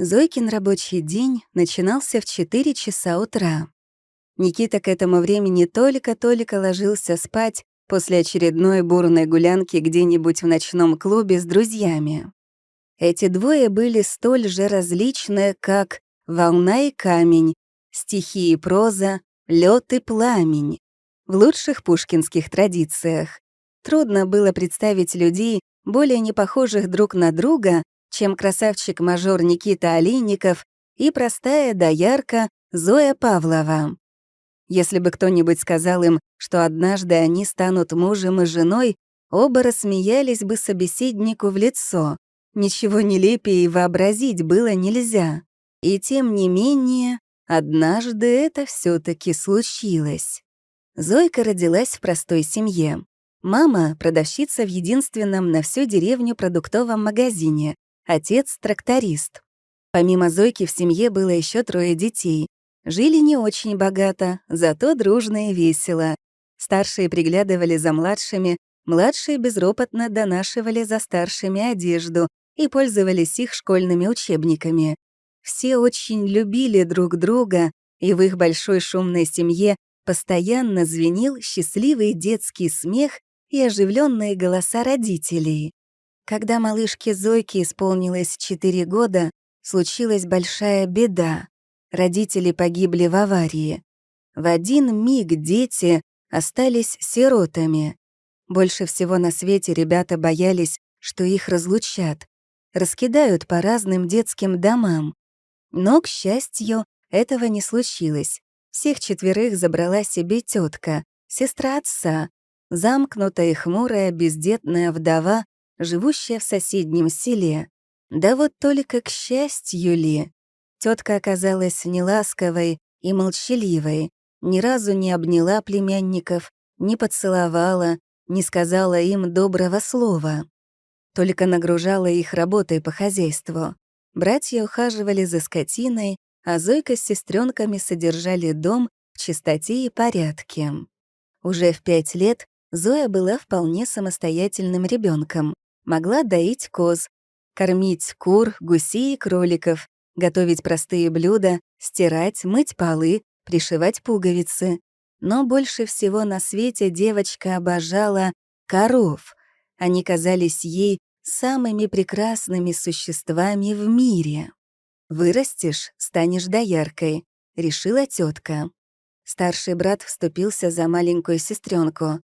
Зойкин рабочий день начинался в 4 часа утра. Никита к этому времени только-только ложился спать после очередной бурной гулянки где-нибудь в ночном клубе с друзьями. Эти двое были столь же различны, как волна и камень, стихи и проза, лед и пламень. В лучших пушкинских традициях трудно было представить людей, более непохожих друг на друга, чем красавчик-мажор Никита Олейников и простая доярка Зоя Павлова. Если бы кто-нибудь сказал им, что однажды они станут мужем и женой, оба рассмеялись бы собеседнику в лицо. Ничего нелепее и вообразить было нельзя. И тем не менее, однажды это все таки случилось. Зойка родилась в простой семье. Мама — продавщица в единственном на всю деревню продуктовом магазине, Отец — тракторист. Помимо Зойки в семье было еще трое детей. Жили не очень богато, зато дружно и весело. Старшие приглядывали за младшими, младшие безропотно донашивали за старшими одежду и пользовались их школьными учебниками. Все очень любили друг друга, и в их большой шумной семье постоянно звенел счастливый детский смех и оживленные голоса родителей. Когда малышке Зойке исполнилось 4 года, случилась большая беда. Родители погибли в аварии. В один миг дети остались сиротами. Больше всего на свете ребята боялись, что их разлучат. Раскидают по разным детским домам. Но, к счастью, этого не случилось. Всех четверых забрала себе тетка, сестра отца, замкнутая и хмурая бездетная вдова живущая в соседнем селе. Да вот только к счастью ли. Тетка оказалась неласковой и молчаливой, ни разу не обняла племянников, не поцеловала, не сказала им доброго слова. Только нагружала их работой по хозяйству. Братья ухаживали за скотиной, а Зойка с сестренками содержали дом в чистоте и порядке. Уже в пять лет Зоя была вполне самостоятельным ребенком, могла доить коз, кормить кур, гусей и кроликов, готовить простые блюда, стирать, мыть полы, пришивать пуговицы. Но больше всего на свете девочка обожала коров. Они казались ей самыми прекрасными существами в мире. «Вырастешь, станешь дояркой», — решила тетка. Старший брат вступился за маленькую сестренку.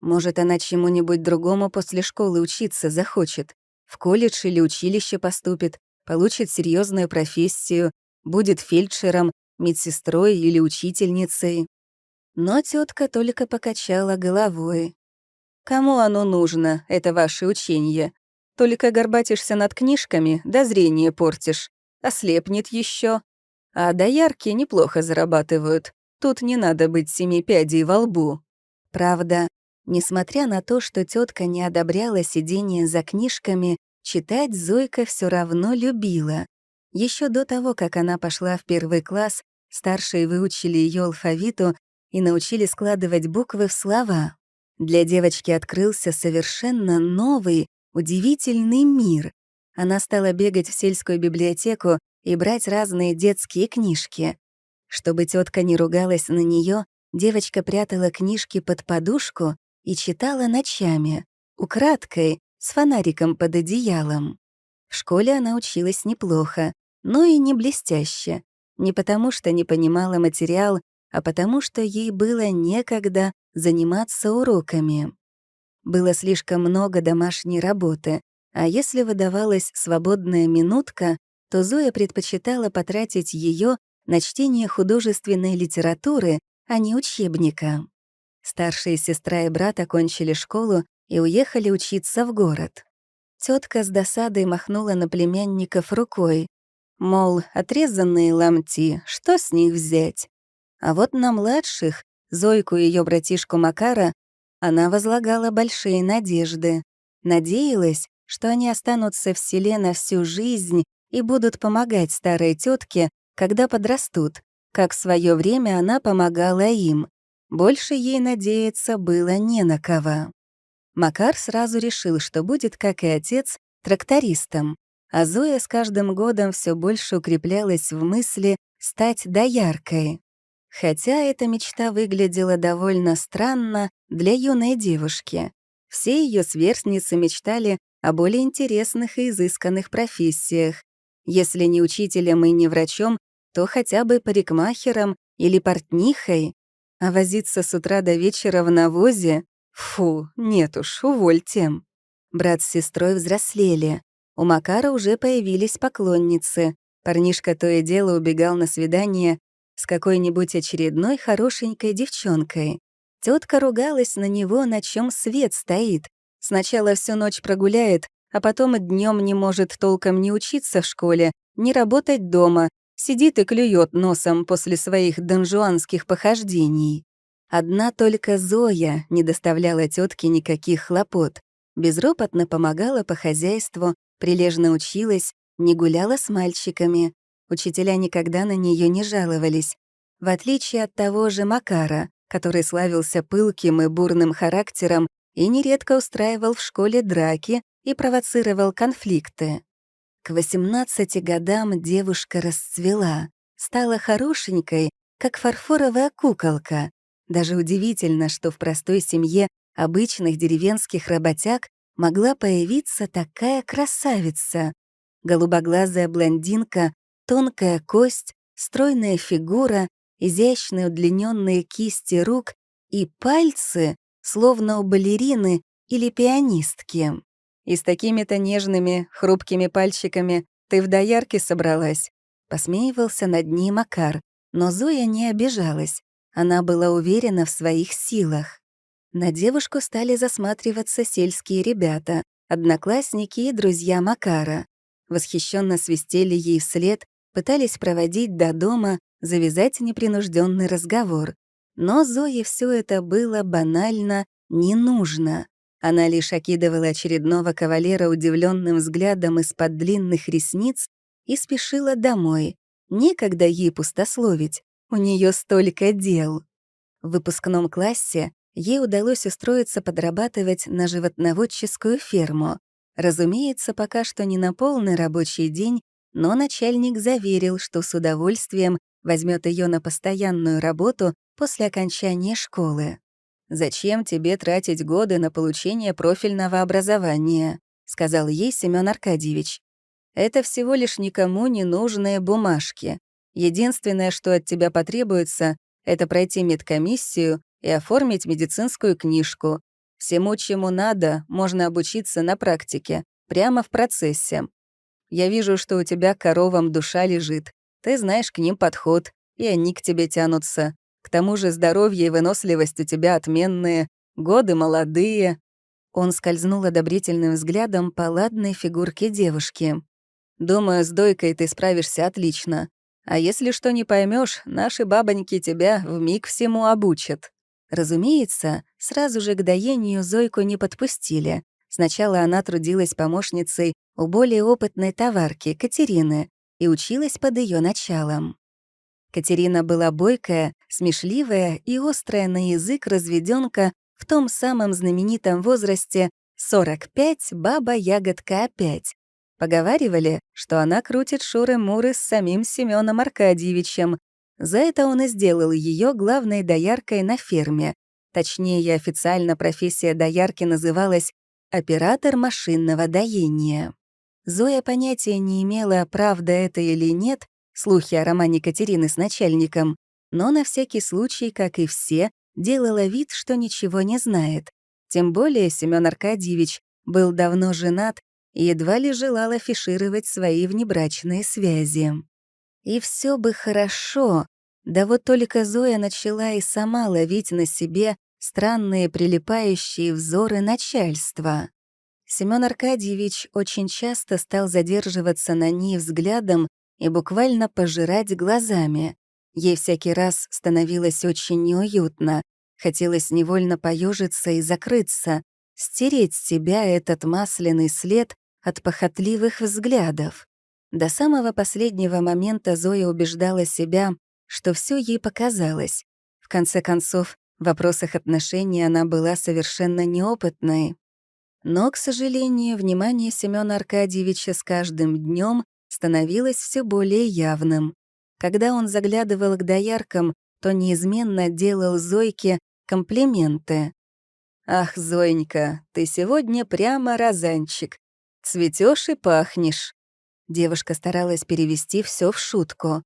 Может, она чему-нибудь другому после школы учиться захочет. В колледж или училище поступит, получит серьезную профессию, будет фельдшером, медсестрой или учительницей. Но тетка только покачала головой. «Кому оно нужно, это ваше учение? Только горбатишься над книжками, да зрение портишь. Ослепнет еще. А доярки неплохо зарабатывают. Тут не надо быть семи пядей во лбу. Правда, Несмотря на то, что тетка не одобряла сидение за книжками, читать Зойка все равно любила. Еще до того, как она пошла в первый класс, старшие выучили ее алфавиту и научили складывать буквы в слова. Для девочки открылся совершенно новый, удивительный мир. Она стала бегать в сельскую библиотеку и брать разные детские книжки. Чтобы тетка не ругалась на нее, девочка прятала книжки под подушку и читала ночами, украдкой, с фонариком под одеялом. В школе она училась неплохо, но и не блестяще. Не потому, что не понимала материал, а потому, что ей было некогда заниматься уроками. Было слишком много домашней работы, а если выдавалась свободная минутка, то Зоя предпочитала потратить ее на чтение художественной литературы, а не учебника. Старшая сестра и брат окончили школу и уехали учиться в город. Тетка с досадой махнула на племянников рукой. Мол, отрезанные ломти, что с них взять? А вот на младших, Зойку и ее братишку Макара, она возлагала большие надежды. Надеялась, что они останутся в селе на всю жизнь и будут помогать старой тетке, когда подрастут, как в свое время она помогала им. Больше ей надеяться было не на кого. Макар сразу решил, что будет, как и отец, трактористом, а Зоя с каждым годом все больше укреплялась в мысли стать дояркой. Хотя эта мечта выглядела довольно странно для юной девушки. Все ее сверстницы мечтали о более интересных и изысканных профессиях. Если не учителем и не врачом, то хотя бы парикмахером или портнихой. А возиться с утра до вечера в навозе? Фу, нет уж, увольте. Брат с сестрой взрослели. У Макара уже появились поклонницы. Парнишка то и дело убегал на свидание с какой-нибудь очередной хорошенькой девчонкой. Тетка ругалась на него, на чем свет стоит. Сначала всю ночь прогуляет, а потом и днем не может толком не учиться в школе, не работать дома, Сидит и клюет носом после своих донжуанских похождений. Одна только Зоя не доставляла тетке никаких хлопот, безропотно помогала по хозяйству, прилежно училась, не гуляла с мальчиками. Учителя никогда на нее не жаловались. В отличие от того же Макара, который славился пылким и бурным характером и нередко устраивал в школе драки и провоцировал конфликты к 18 годам девушка расцвела, стала хорошенькой, как фарфоровая куколка. Даже удивительно, что в простой семье обычных деревенских работяг могла появиться такая красавица. Голубоглазая блондинка, тонкая кость, стройная фигура, изящные удлиненные кисти рук и пальцы, словно у балерины или пианистки. И с такими-то нежными, хрупкими пальчиками ты в доярке собралась. Посмеивался над ней Макар, но Зоя не обижалась. Она была уверена в своих силах. На девушку стали засматриваться сельские ребята, одноклассники и друзья Макара. Восхищенно свистели ей вслед, пытались проводить до дома, завязать непринужденный разговор. Но Зое все это было банально не нужно. Она лишь окидывала очередного кавалера удивленным взглядом из-под длинных ресниц и спешила домой. Некогда ей пустословить, у нее столько дел. В выпускном классе ей удалось устроиться подрабатывать на животноводческую ферму. Разумеется, пока что не на полный рабочий день, но начальник заверил, что с удовольствием возьмет ее на постоянную работу после окончания школы. Зачем тебе тратить годы на получение профильного образования? сказал ей Семен Аркадьевич. Это всего лишь никому не нужные бумажки. Единственное, что от тебя потребуется, это пройти медкомиссию и оформить медицинскую книжку. Всему, чему надо, можно обучиться на практике, прямо в процессе. Я вижу, что у тебя коровам душа лежит. Ты знаешь к ним подход, и они к тебе тянутся. К тому же здоровье и выносливость у тебя отменные, годы молодые». Он скользнул одобрительным взглядом по ладной фигурке девушки. «Думаю, с дойкой ты справишься отлично. А если что не поймешь, наши бабоньки тебя в миг всему обучат». Разумеется, сразу же к доению Зойку не подпустили. Сначала она трудилась помощницей у более опытной товарки, Катерины, и училась под ее началом. Катерина была бойкая, смешливая и острая на язык разведёнка в том самом знаменитом возрасте 45 баба ягодка опять. Поговаривали, что она крутит шуры-муры с самим Семеном Аркадьевичем. За это он и сделал её главной дояркой на ферме. Точнее, официально профессия доярки называлась «оператор машинного доения». Зоя понятия не имела, правда это или нет, слухи о романе Катерины с начальником, но на всякий случай, как и все, делала вид, что ничего не знает. Тем более Семён Аркадьевич был давно женат и едва ли желал афишировать свои внебрачные связи. И все бы хорошо, да вот только Зоя начала и сама ловить на себе странные прилипающие взоры начальства. Семён Аркадьевич очень часто стал задерживаться на ней взглядом и буквально пожирать глазами. Ей всякий раз становилось очень неуютно. Хотелось невольно поежиться и закрыться, стереть с себя этот масляный след от похотливых взглядов. До самого последнего момента Зоя убеждала себя, что все ей показалось. В конце концов, в вопросах отношений она была совершенно неопытной. Но, к сожалению, внимание Семёна Аркадьевича с каждым днем становилось все более явным. Когда он заглядывал к дояркам, то неизменно делал Зойке комплименты. «Ах, Зоенька, ты сегодня прямо розанчик. Цветешь и пахнешь». Девушка старалась перевести все в шутку.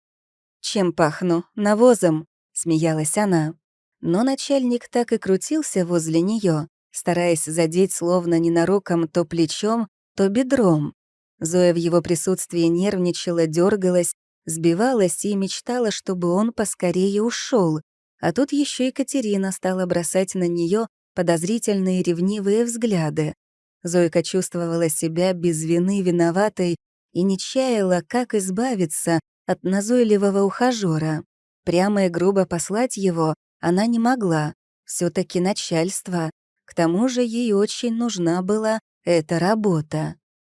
«Чем пахну? Навозом?» — смеялась она. Но начальник так и крутился возле нее, стараясь задеть словно ненароком то плечом, то бедром. Зоя в его присутствии нервничала, дергалась, сбивалась и мечтала, чтобы он поскорее ушел. А тут еще Екатерина стала бросать на нее подозрительные ревнивые взгляды. Зойка чувствовала себя без вины виноватой и не чаяла, как избавиться от назойливого ухажёра. Прямо и грубо послать его она не могла, все таки начальство. К тому же ей очень нужна была эта работа.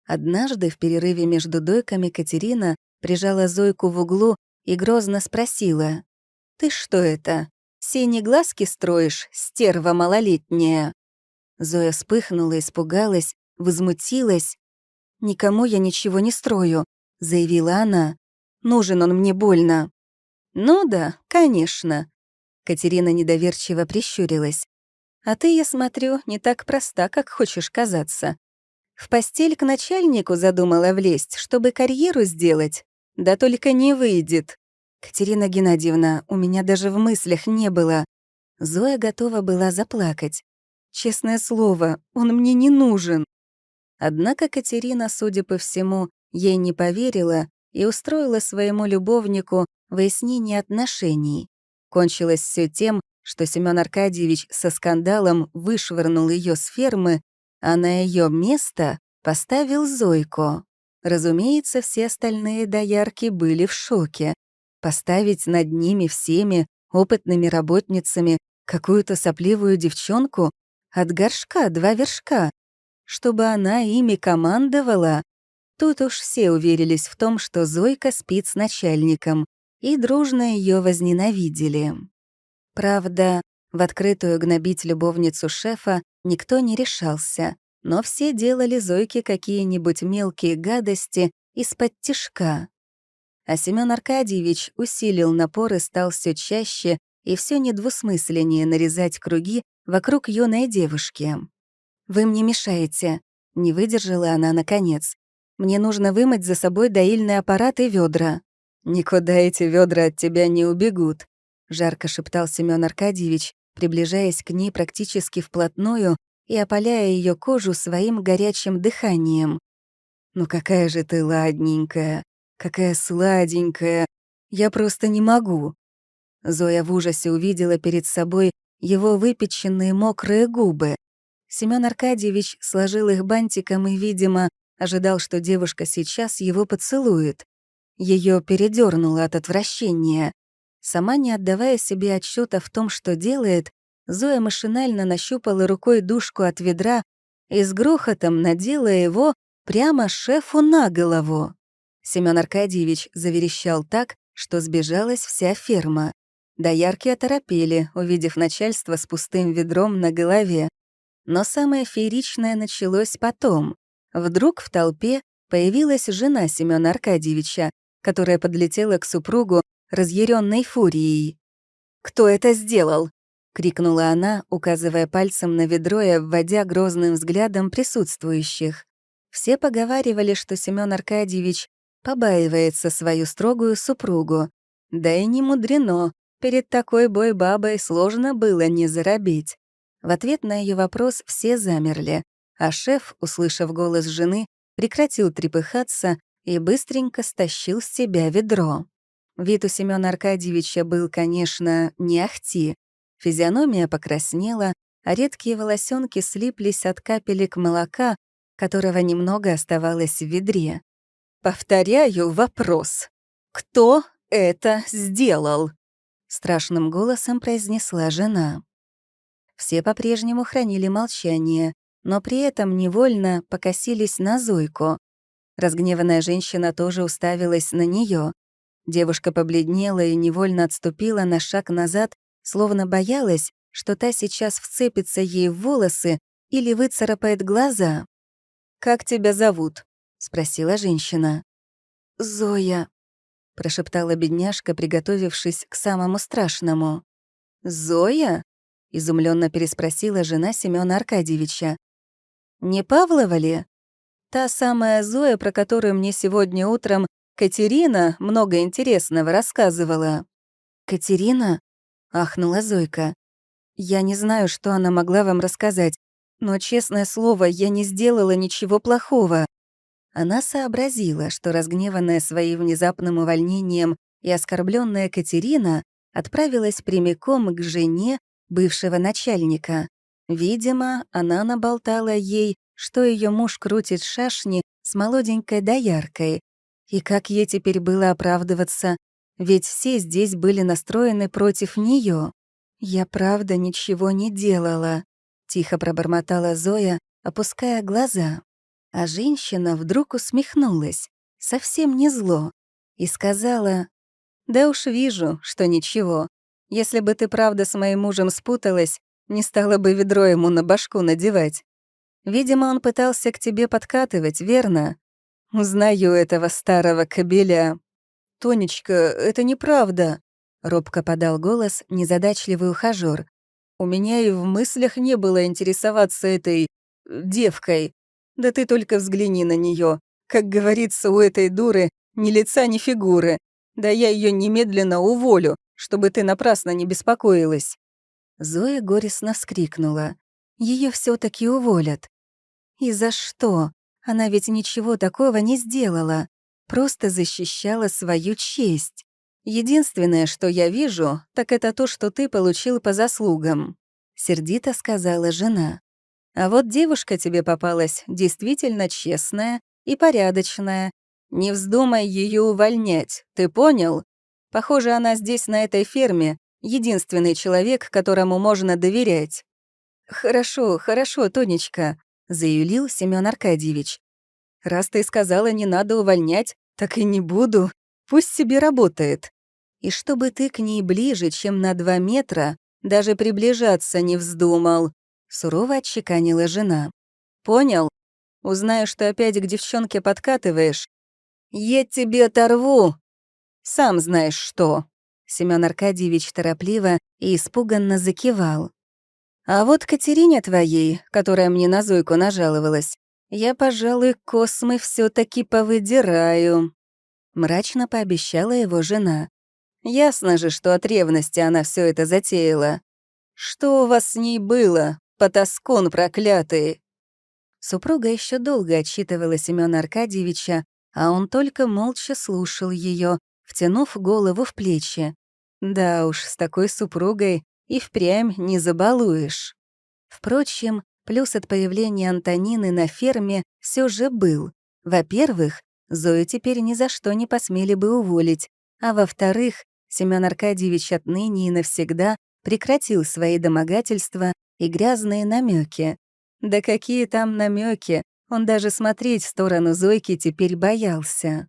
Однажды в перерыве между дойками Катерина прижала Зойку в углу и грозно спросила. «Ты что это? Синие глазки строишь, стерва малолетняя?» Зоя вспыхнула, испугалась, возмутилась. «Никому я ничего не строю», — заявила она. «Нужен он мне больно». «Ну да, конечно». Катерина недоверчиво прищурилась. «А ты, я смотрю, не так проста, как хочешь казаться. В постель к начальнику задумала влезть, чтобы карьеру сделать. Да только не выйдет. Катерина Геннадьевна, у меня даже в мыслях не было. Зоя готова была заплакать. Честное слово, он мне не нужен. Однако Катерина, судя по всему, ей не поверила и устроила своему любовнику выяснение отношений. Кончилось все тем, что Семён Аркадьевич со скандалом вышвырнул ее с фермы а на ее место поставил Зойку. Разумеется, все остальные доярки были в шоке. Поставить над ними всеми, опытными работницами, какую-то сопливую девчонку от горшка два вершка, чтобы она ими командовала. Тут уж все уверились в том, что Зойка спит с начальником, и дружно ее возненавидели. Правда, в открытую гнобить любовницу шефа никто не решался, но все делали Зойке какие-нибудь мелкие гадости из-под тишка. А Семён Аркадьевич усилил напор и стал все чаще и все недвусмысленнее нарезать круги вокруг юной девушки. «Вы мне мешаете», — не выдержала она наконец. «Мне нужно вымыть за собой доильный аппарат и ведра». «Никуда эти ведра от тебя не убегут», — жарко шептал Семён Аркадьевич, приближаясь к ней практически вплотную и опаляя ее кожу своим горячим дыханием. «Ну какая же ты ладненькая, какая сладенькая, я просто не могу». Зоя в ужасе увидела перед собой его выпеченные мокрые губы. Семён Аркадьевич сложил их бантиком и, видимо, ожидал, что девушка сейчас его поцелует. Ее передернуло от отвращения. Сама не отдавая себе отчета в том, что делает, Зоя машинально нащупала рукой душку от ведра и с грохотом надела его прямо шефу на голову. Семён Аркадьевич заверещал так, что сбежалась вся ферма. Доярки оторопели, увидев начальство с пустым ведром на голове. Но самое фееричное началось потом. Вдруг в толпе появилась жена Семёна Аркадьевича, которая подлетела к супругу разъяренной фурией. «Кто это сделал?» — крикнула она, указывая пальцем на ведро и обводя грозным взглядом присутствующих. Все поговаривали, что Семён Аркадьевич побаивается свою строгую супругу. Да и не мудрено, перед такой бой бабой сложно было не заробить. В ответ на ее вопрос все замерли, а шеф, услышав голос жены, прекратил трепыхаться и быстренько стащил с себя ведро. Вид у Семёна Аркадьевича был, конечно, не ахти. Физиономия покраснела, а редкие волосенки слиплись от капелек молока, которого немного оставалось в ведре. «Повторяю вопрос. Кто это сделал?» — страшным голосом произнесла жена. Все по-прежнему хранили молчание, но при этом невольно покосились на Зойку. Разгневанная женщина тоже уставилась на нее. Девушка побледнела и невольно отступила на шаг назад, словно боялась, что та сейчас вцепится ей в волосы или выцарапает глаза. «Как тебя зовут?» — спросила женщина. «Зоя», — прошептала бедняжка, приготовившись к самому страшному. «Зоя?» — изумленно переспросила жена Семёна Аркадьевича. «Не Павлова ли? Та самая Зоя, про которую мне сегодня утром Катерина много интересного рассказывала». «Катерина?» — ахнула Зойка. «Я не знаю, что она могла вам рассказать, но, честное слово, я не сделала ничего плохого». Она сообразила, что разгневанная своим внезапным увольнением и оскорбленная Катерина отправилась прямиком к жене бывшего начальника. Видимо, она наболтала ей, что ее муж крутит шашни с молоденькой дояркой, и как ей теперь было оправдываться? Ведь все здесь были настроены против нее. «Я правда ничего не делала», — тихо пробормотала Зоя, опуская глаза. А женщина вдруг усмехнулась, совсем не зло, и сказала, «Да уж вижу, что ничего. Если бы ты правда с моим мужем спуталась, не стала бы ведро ему на башку надевать. Видимо, он пытался к тебе подкатывать, верно? Узнаю этого старого кобеля. «Тонечка, это неправда», — робко подал голос незадачливый ухажёр. «У меня и в мыслях не было интересоваться этой... Э, девкой. Да ты только взгляни на неё. Как говорится, у этой дуры ни лица, ни фигуры. Да я её немедленно уволю, чтобы ты напрасно не беспокоилась». Зоя горестно вскрикнула. Её всё-таки уволят. «И за что?» Она ведь ничего такого не сделала, просто защищала свою честь. Единственное, что я вижу, так это то, что ты получил по заслугам», — сердито сказала жена. «А вот девушка тебе попалась действительно честная и порядочная. Не вздумай ее увольнять, ты понял? Похоже, она здесь, на этой ферме, единственный человек, которому можно доверять». «Хорошо, хорошо, Тонечка», — заюлил Семён Аркадьевич. «Раз ты сказала, не надо увольнять, так и не буду. Пусть себе работает. И чтобы ты к ней ближе, чем на два метра, даже приближаться не вздумал», — сурово отчеканила жена. «Понял? Узнаю, что опять к девчонке подкатываешь. Я тебе оторву! Сам знаешь что!» Семён Аркадьевич торопливо и испуганно закивал. А вот Катерине твоей, которая мне на Зойку нажаловалась, я, пожалуй, космы все таки повыдираю», — мрачно пообещала его жена. «Ясно же, что от ревности она все это затеяла. Что у вас с ней было, потаскон проклятый?» Супруга еще долго отчитывала Семёна Аркадьевича, а он только молча слушал ее, втянув голову в плечи. Да уж, с такой супругой и впрямь не забалуешь. Впрочем, плюс от появления Антонины на ферме все же был. Во-первых, Зою теперь ни за что не посмели бы уволить, а во-вторых, Семён Аркадьевич отныне и навсегда прекратил свои домогательства и грязные намеки. Да какие там намеки! Он даже смотреть в сторону Зойки теперь боялся.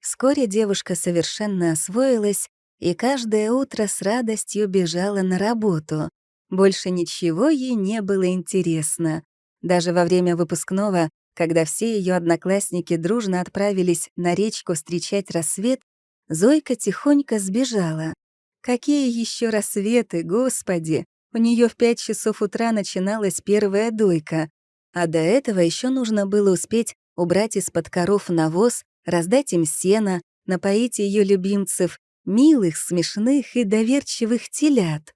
Вскоре девушка совершенно освоилась и каждое утро с радостью бежала на работу. Больше ничего ей не было интересно. Даже во время выпускного, когда все ее одноклассники дружно отправились на речку встречать рассвет, Зойка тихонько сбежала. Какие еще рассветы, господи! У нее в пять часов утра начиналась первая дойка, а до этого еще нужно было успеть убрать из-под коров навоз, раздать им сено, напоить ее любимцев милых, смешных и доверчивых телят.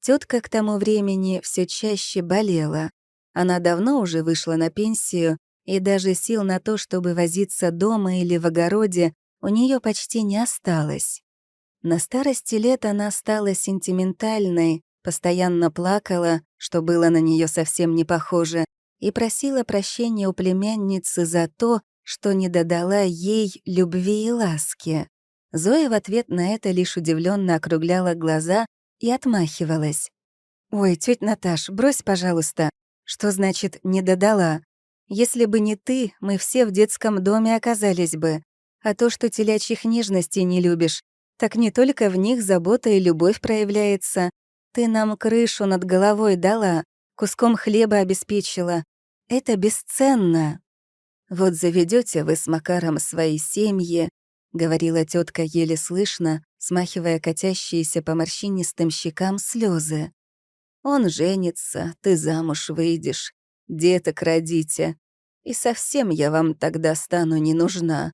Тетка к тому времени все чаще болела. Она давно уже вышла на пенсию, и даже сил на то, чтобы возиться дома или в огороде, у нее почти не осталось. На старости лет она стала сентиментальной, постоянно плакала, что было на нее совсем не похоже, и просила прощения у племянницы за то, что не додала ей любви и ласки. Зоя в ответ на это лишь удивленно округляла глаза и отмахивалась. «Ой, тетя Наташ, брось, пожалуйста. Что значит «не додала»? Если бы не ты, мы все в детском доме оказались бы. А то, что телячьих нежностей не любишь, так не только в них забота и любовь проявляется. Ты нам крышу над головой дала, куском хлеба обеспечила. Это бесценно. Вот заведете вы с Макаром свои семьи, — говорила тетка еле слышно, смахивая катящиеся по морщинистым щекам слезы. «Он женится, ты замуж выйдешь, деток родите, и совсем я вам тогда стану не нужна.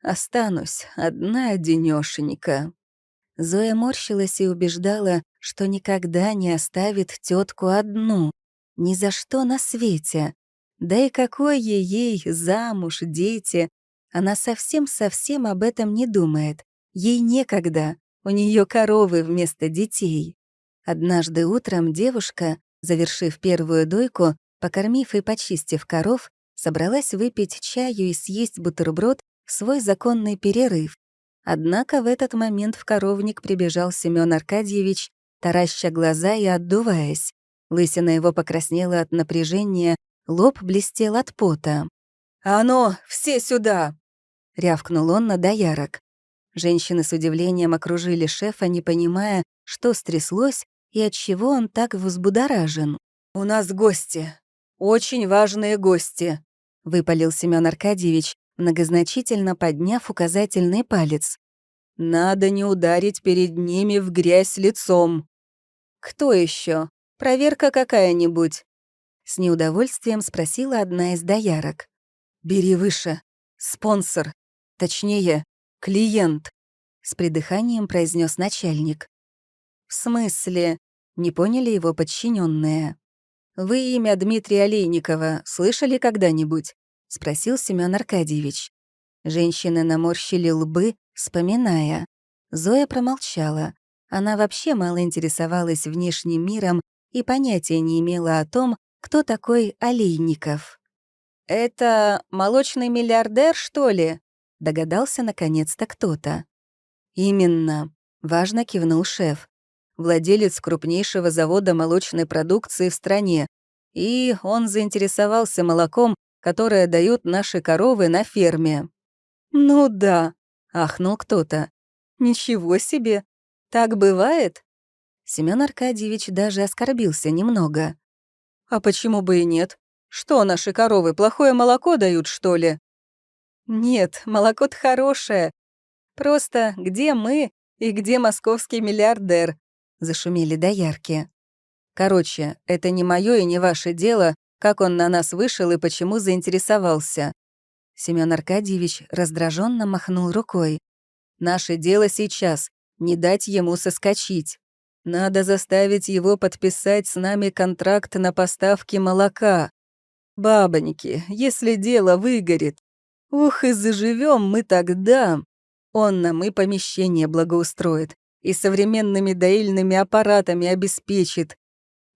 Останусь одна денёшенька». Зоя морщилась и убеждала, что никогда не оставит тетку одну. Ни за что на свете. Да и какое ей замуж, дети, она совсем-совсем об этом не думает. Ей некогда. У нее коровы вместо детей. Однажды утром девушка, завершив первую дойку, покормив и почистив коров, собралась выпить чаю и съесть бутерброд в свой законный перерыв. Однако в этот момент в коровник прибежал Семён Аркадьевич, тараща глаза и отдуваясь. Лысина его покраснела от напряжения, лоб блестел от пота. «А ну, все сюда!» — рявкнул он на доярок. Женщины с удивлением окружили шефа, не понимая, что стряслось и отчего он так взбудоражен. «У нас гости. Очень важные гости», — выпалил Семён Аркадьевич, многозначительно подняв указательный палец. «Надо не ударить перед ними в грязь лицом». «Кто еще? Проверка какая-нибудь?» С неудовольствием спросила одна из доярок. «Бери выше. Спонсор. Точнее, клиент», — с придыханием произнес начальник. «В смысле?» — не поняли его подчиненные. «Вы имя Дмитрия Олейникова слышали когда-нибудь?» — спросил Семён Аркадьевич. Женщины наморщили лбы, вспоминая. Зоя промолчала. Она вообще мало интересовалась внешним миром и понятия не имела о том, кто такой Олейников. «Это молочный миллиардер, что ли?» Догадался наконец-то кто-то. «Именно», — важно кивнул шеф. «Владелец крупнейшего завода молочной продукции в стране. И он заинтересовался молоком, которое дают наши коровы на ферме». «Ну да», — ахнул кто-то. «Ничего себе! Так бывает?» Семён Аркадьевич даже оскорбился немного. «А почему бы и нет? Что, наши коровы плохое молоко дают, что ли?» Нет, молоко-то хорошее. Просто где мы и где московский миллиардер? Зашумели доярки. Короче, это не мое и не ваше дело, как он на нас вышел и почему заинтересовался. Семён Аркадьевич раздраженно махнул рукой. «Наше дело сейчас — не дать ему соскочить. Надо заставить его подписать с нами контракт на поставки молока. Бабоньки, если дело выгорит, Ух, и заживем мы тогда! Он нам и помещение благоустроит, и современными доильными аппаратами обеспечит.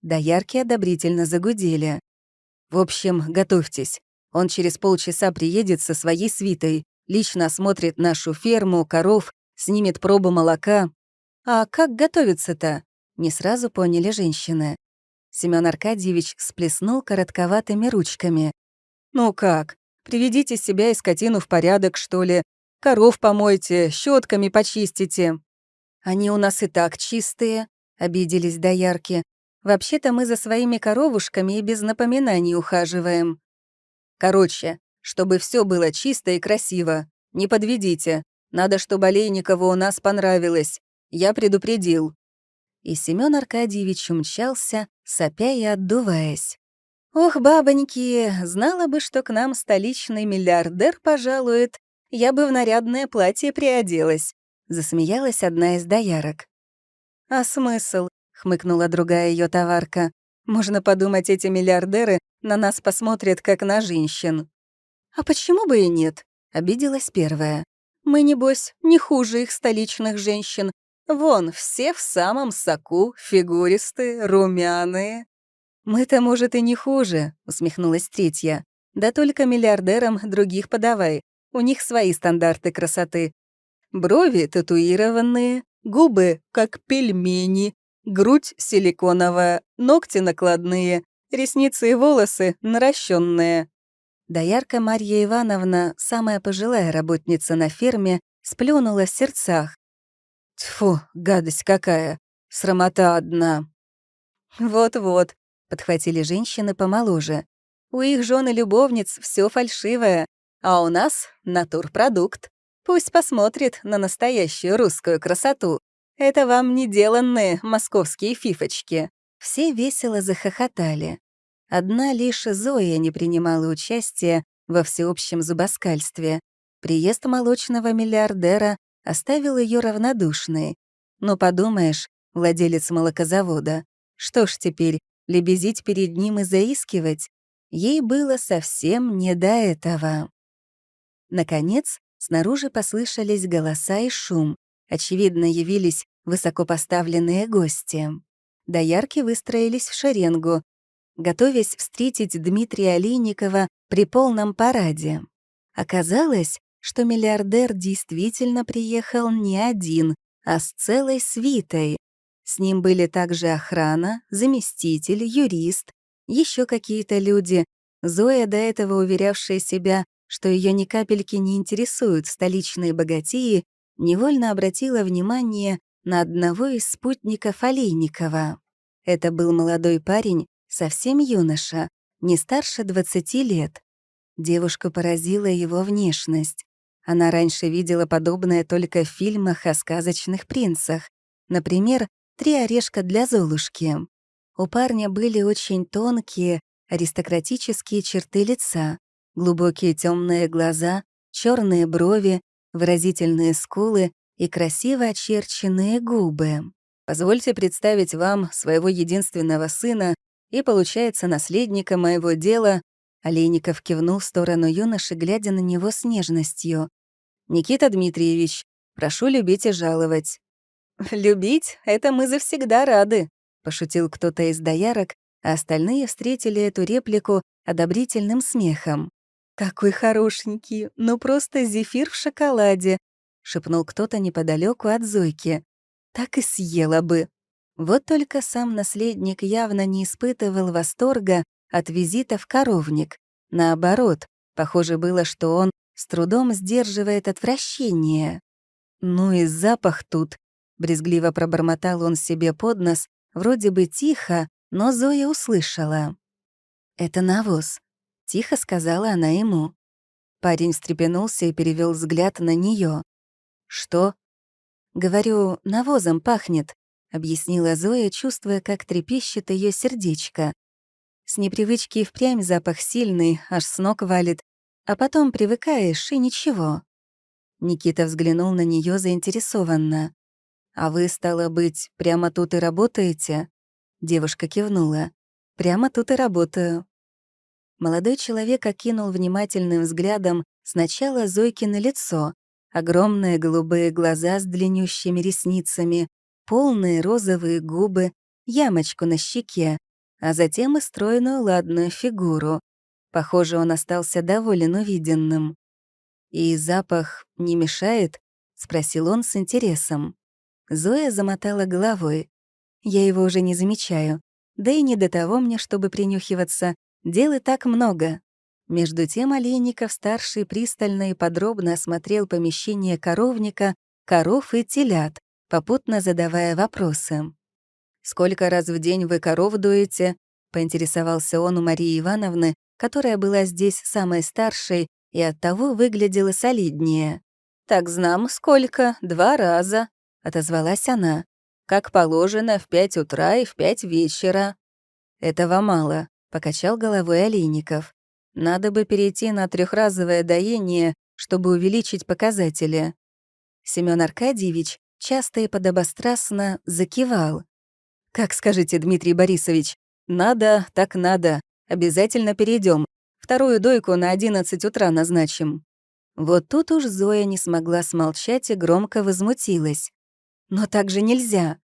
Доярки одобрительно загудели. В общем, готовьтесь. Он через полчаса приедет со своей свитой, лично осмотрит нашу ферму, коров, снимет пробу молока. А как готовиться-то? Не сразу поняли женщины. Семён Аркадьевич сплеснул коротковатыми ручками. «Ну как? Приведите себя и скотину в порядок, что ли. Коров помойте, щетками почистите». «Они у нас и так чистые», — обиделись доярки. «Вообще-то мы за своими коровушками и без напоминаний ухаживаем». «Короче, чтобы все было чисто и красиво. Не подведите. Надо, чтобы Олейникову у нас понравилось. Я предупредил». И Семён Аркадьевич умчался, сопя и отдуваясь. «Ох, бабоньки, знала бы, что к нам столичный миллиардер пожалует, я бы в нарядное платье приоделась», — засмеялась одна из доярок. «А смысл?» — хмыкнула другая ее товарка. «Можно подумать, эти миллиардеры на нас посмотрят, как на женщин». «А почему бы и нет?» — обиделась первая. «Мы, небось, не хуже их столичных женщин. Вон, все в самом соку, фигуристы, румяные». «Мы-то, может, и не хуже», — усмехнулась третья. «Да только миллиардерам других подавай. У них свои стандарты красоты. Брови татуированные, губы как пельмени, грудь силиконовая, ногти накладные, ресницы и волосы наращенные. Доярка Марья Ивановна, самая пожилая работница на ферме, сплюнула в сердцах. «Тьфу, гадость какая! Срамота одна!» «Вот-вот, подхватили женщины помоложе. У их жены любовниц все фальшивое, а у нас натурпродукт. Пусть посмотрит на настоящую русскую красоту. Это вам не деланные московские фифочки. Все весело захохотали. Одна лишь Зоя не принимала участия во всеобщем зубоскальстве. Приезд молочного миллиардера оставил ее равнодушной. Но «Ну, подумаешь, владелец молокозавода, что ж теперь, лебезить перед ним и заискивать, ей было совсем не до этого. Наконец, снаружи послышались голоса и шум. Очевидно, явились высокопоставленные гости. Доярки выстроились в шеренгу, готовясь встретить Дмитрия Олейникова при полном параде. Оказалось, что миллиардер действительно приехал не один, а с целой свитой. С ним были также охрана, заместитель, юрист, еще какие-то люди. Зоя, до этого уверявшая себя, что ее ни капельки не интересуют столичные богатеи, невольно обратила внимание на одного из спутников Олейникова. Это был молодой парень, совсем юноша, не старше 20 лет. Девушка поразила его внешность. Она раньше видела подобное только в фильмах о сказочных принцах. Например, три орешка для Золушки. У парня были очень тонкие, аристократические черты лица, глубокие темные глаза, черные брови, выразительные скулы и красиво очерченные губы. Позвольте представить вам своего единственного сына и, получается, наследника моего дела. Олейников кивнул в сторону юноши, глядя на него с нежностью. «Никита Дмитриевич, прошу любить и жаловать. «Любить — это мы завсегда рады», — пошутил кто-то из доярок, а остальные встретили эту реплику одобрительным смехом. «Какой хорошенький, ну просто зефир в шоколаде», — шепнул кто-то неподалеку от Зойки. «Так и съела бы». Вот только сам наследник явно не испытывал восторга от визита в коровник. Наоборот, похоже было, что он с трудом сдерживает отвращение. «Ну и запах тут», Брезгливо пробормотал он себе под нос, вроде бы тихо, но Зоя услышала. «Это навоз», — тихо сказала она ему. Парень встрепенулся и перевел взгляд на нее. «Что?» «Говорю, навозом пахнет», — объяснила Зоя, чувствуя, как трепещет ее сердечко. С непривычки и впрямь запах сильный, аж с ног валит, а потом привыкаешь, и ничего. Никита взглянул на нее заинтересованно. «А вы, стало быть, прямо тут и работаете?» Девушка кивнула. «Прямо тут и работаю». Молодой человек окинул внимательным взглядом сначала Зойкино лицо, огромные голубые глаза с длиннющими ресницами, полные розовые губы, ямочку на щеке, а затем и стройную ладную фигуру. Похоже, он остался доволен увиденным. «И запах не мешает?» — спросил он с интересом. Зоя замотала головой. «Я его уже не замечаю. Да и не до того мне, чтобы принюхиваться. Дел и так много». Между тем Олейников-старший пристально и подробно осмотрел помещение коровника, коров и телят, попутно задавая вопросы. «Сколько раз в день вы коров дуете?» — поинтересовался он у Марии Ивановны, которая была здесь самой старшей и оттого выглядела солиднее. «Так знам, сколько, два раза», отозвалась она. Как положено, в пять утра и в пять вечера. Этого мало, покачал головой Олейников. Надо бы перейти на трехразовое доение, чтобы увеличить показатели. Семён Аркадьевич часто и подобострастно закивал. «Как скажете, Дмитрий Борисович, надо, так надо. Обязательно перейдем. Вторую дойку на 11 утра назначим». Вот тут уж Зоя не смогла смолчать и громко возмутилась. Но так же нельзя.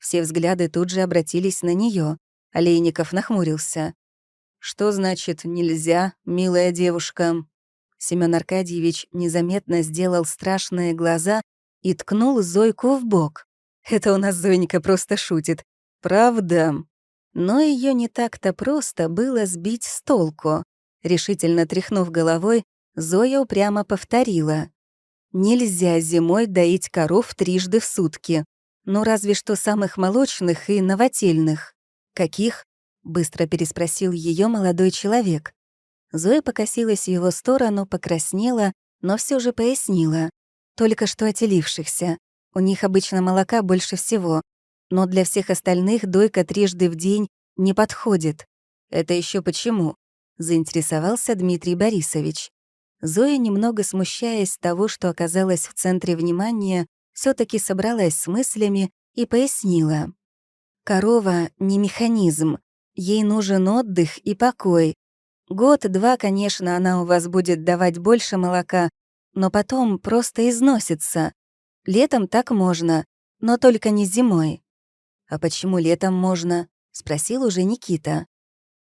Все взгляды тут же обратились на нее. Олейников нахмурился. «Что значит «нельзя», милая девушка?» Семён Аркадьевич незаметно сделал страшные глаза и ткнул Зойку в бок. «Это у нас Зойника просто шутит. Правда?» Но ее не так-то просто было сбить с толку. Решительно тряхнув головой, Зоя упрямо повторила. Нельзя зимой доить коров трижды в сутки. Ну, разве что самых молочных и новотельных. «Каких?» — быстро переспросил ее молодой человек. Зоя покосилась в его сторону, покраснела, но все же пояснила. Только что отелившихся. У них обычно молока больше всего. Но для всех остальных дойка трижды в день не подходит. Это еще почему? заинтересовался Дмитрий Борисович. Зоя, немного смущаясь того, что оказалась в центре внимания, все таки собралась с мыслями и пояснила. «Корова — не механизм. Ей нужен отдых и покой. Год-два, конечно, она у вас будет давать больше молока, но потом просто износится. Летом так можно, но только не зимой». «А почему летом можно?» — спросил уже Никита.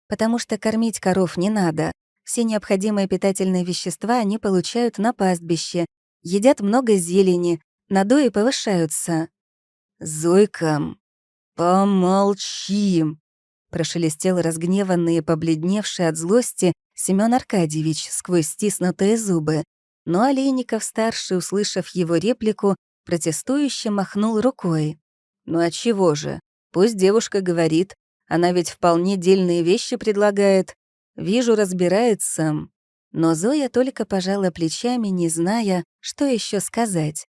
«Потому что кормить коров не надо. Все необходимые питательные вещества они получают на пастбище, едят много зелени, надои повышаются. «Зойка, помолчи!» — прошелестел разгневанный и побледневший от злости Семён Аркадьевич сквозь стиснутые зубы. Но Олейников-старший, услышав его реплику, протестующе махнул рукой. «Ну а чего же? Пусть девушка говорит. Она ведь вполне дельные вещи предлагает. Вижу, разбирается. Но Зоя только пожала плечами, не зная, что еще сказать.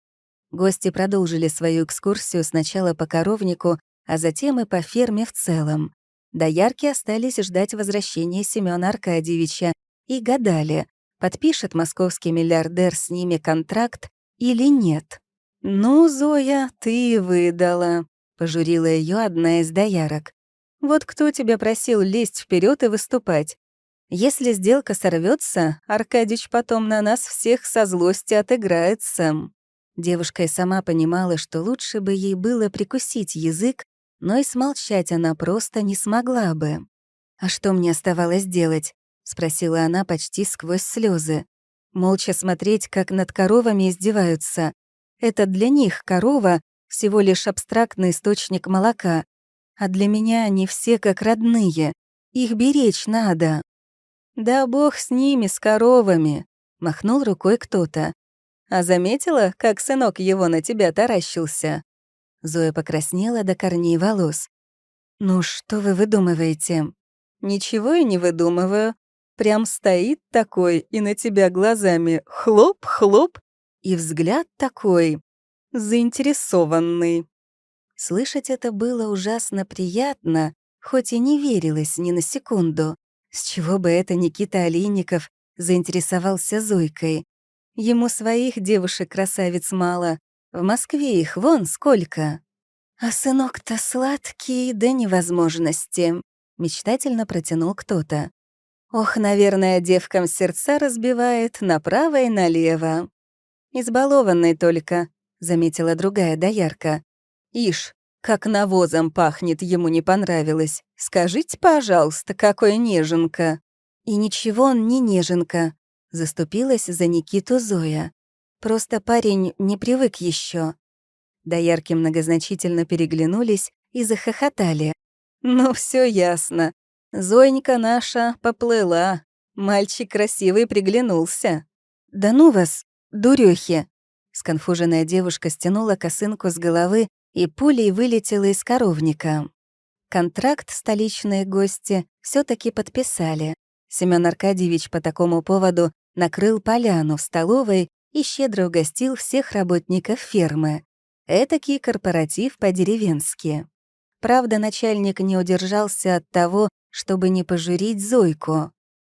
Гости продолжили свою экскурсию сначала по коровнику, а затем и по ферме в целом. Доярки остались ждать возвращения Семёна Аркадьевича и гадали, подпишет московский миллиардер с ними контракт или нет. «Ну, Зоя, ты выдала», — пожурила ее одна из доярок. «Вот кто тебя просил лезть вперед и выступать? Если сделка сорвется, Аркадич потом на нас всех со злости отыграется. Девушка и сама понимала, что лучше бы ей было прикусить язык, но и смолчать она просто не смогла бы. «А что мне оставалось делать?» — спросила она почти сквозь слезы. Молча смотреть, как над коровами издеваются. Это для них корова — всего лишь абстрактный источник молока, а для меня они все как родные. Их беречь надо. «Да бог с ними, с коровами!» — махнул рукой кто-то. «А заметила, как сынок его на тебя таращился?» Зоя покраснела до корней волос. «Ну что вы выдумываете?» «Ничего я не выдумываю. Прям стоит такой и на тебя глазами хлоп-хлоп, и взгляд такой заинтересованный». Слышать это было ужасно приятно, хоть и не верилось ни на секунду. С чего бы это Никита Олейников заинтересовался Зойкой? Ему своих девушек-красавиц мало. В Москве их вон сколько. А сынок-то сладкий до невозможности. Мечтательно протянул кто-то. Ох, наверное, девкам сердца разбивает направо и налево. Избалованный только, заметила другая доярка. Ишь, как навозом пахнет, ему не понравилось. Скажите, пожалуйста, какой неженка. И ничего он не неженка, заступилась за Никиту Зоя. Просто парень не привык еще. Доярки многозначительно переглянулись и захохотали. Ну, все ясно. Зойника наша поплыла. Мальчик красивый приглянулся. Да ну вас, дурехи! Сконфуженная девушка стянула косынку с головы и пулей вылетела из коровника. Контракт столичные гости все таки подписали. Семён Аркадьевич по такому поводу накрыл поляну в столовой и щедро угостил всех работников фермы. Этакий корпоратив по-деревенски. Правда, начальник не удержался от того, чтобы не пожурить Зойку.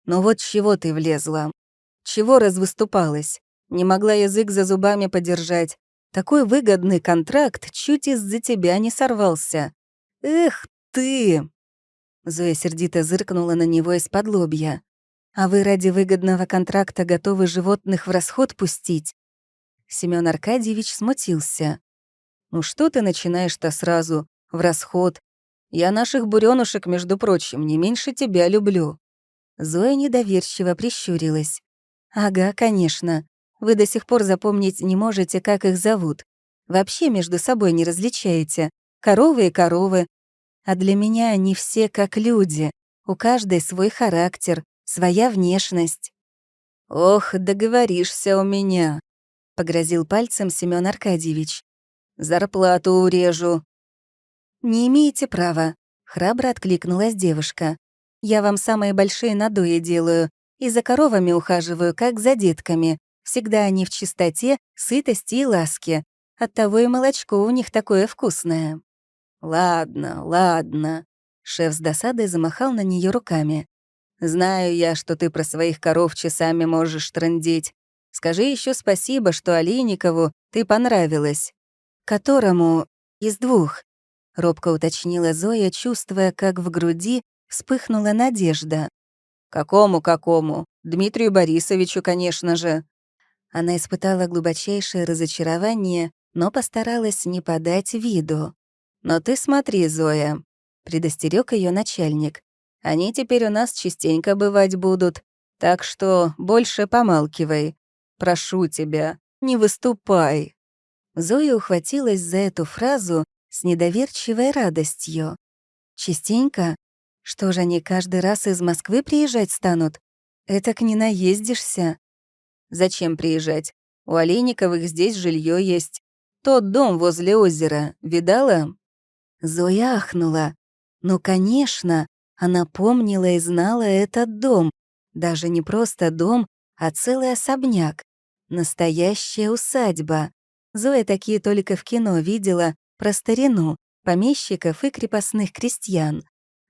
Но «Ну вот чего ты влезла? Чего развыступалась? Не могла язык за зубами подержать, такой выгодный контракт чуть из-за тебя не сорвался. Эх ты!» Зоя сердито зыркнула на него из-под лобья. «А вы ради выгодного контракта готовы животных в расход пустить?» Семён Аркадьевич смутился. «Ну что ты начинаешь-то сразу? В расход. Я наших буренушек, между прочим, не меньше тебя люблю». Зоя недоверчиво прищурилась. «Ага, конечно. Вы до сих пор запомнить не можете, как их зовут. Вообще между собой не различаете. Коровы и коровы. А для меня они все как люди. У каждой свой характер, своя внешность. «Ох, договоришься у меня», — погрозил пальцем Семён Аркадьевич. «Зарплату урежу». «Не имеете права», — храбро откликнулась девушка. «Я вам самые большие надои делаю и за коровами ухаживаю, как за детками. Всегда они в чистоте, сытости и ласке. Оттого и молочко у них такое вкусное. «Ладно, ладно», — шеф с досадой замахал на нее руками. «Знаю я, что ты про своих коров часами можешь трындеть. Скажи еще спасибо, что Алиникову ты понравилась». «Которому из двух», — робко уточнила Зоя, чувствуя, как в груди вспыхнула надежда. «Какому-какому? Дмитрию Борисовичу, конечно же». Она испытала глубочайшее разочарование, но постаралась не подать виду. «Но ты смотри, Зоя», — предостерег ее начальник. «Они теперь у нас частенько бывать будут, так что больше помалкивай. Прошу тебя, не выступай». Зоя ухватилась за эту фразу с недоверчивой радостью. «Частенько? Что же они каждый раз из Москвы приезжать станут? Этак не наездишься. Зачем приезжать? У Олейниковых здесь жилье есть. Тот дом возле озера, видала?» Зоя ахнула. «Ну, конечно, она помнила и знала этот дом. Даже не просто дом, а целый особняк. Настоящая усадьба. Зоя такие только в кино видела, про старину, помещиков и крепостных крестьян.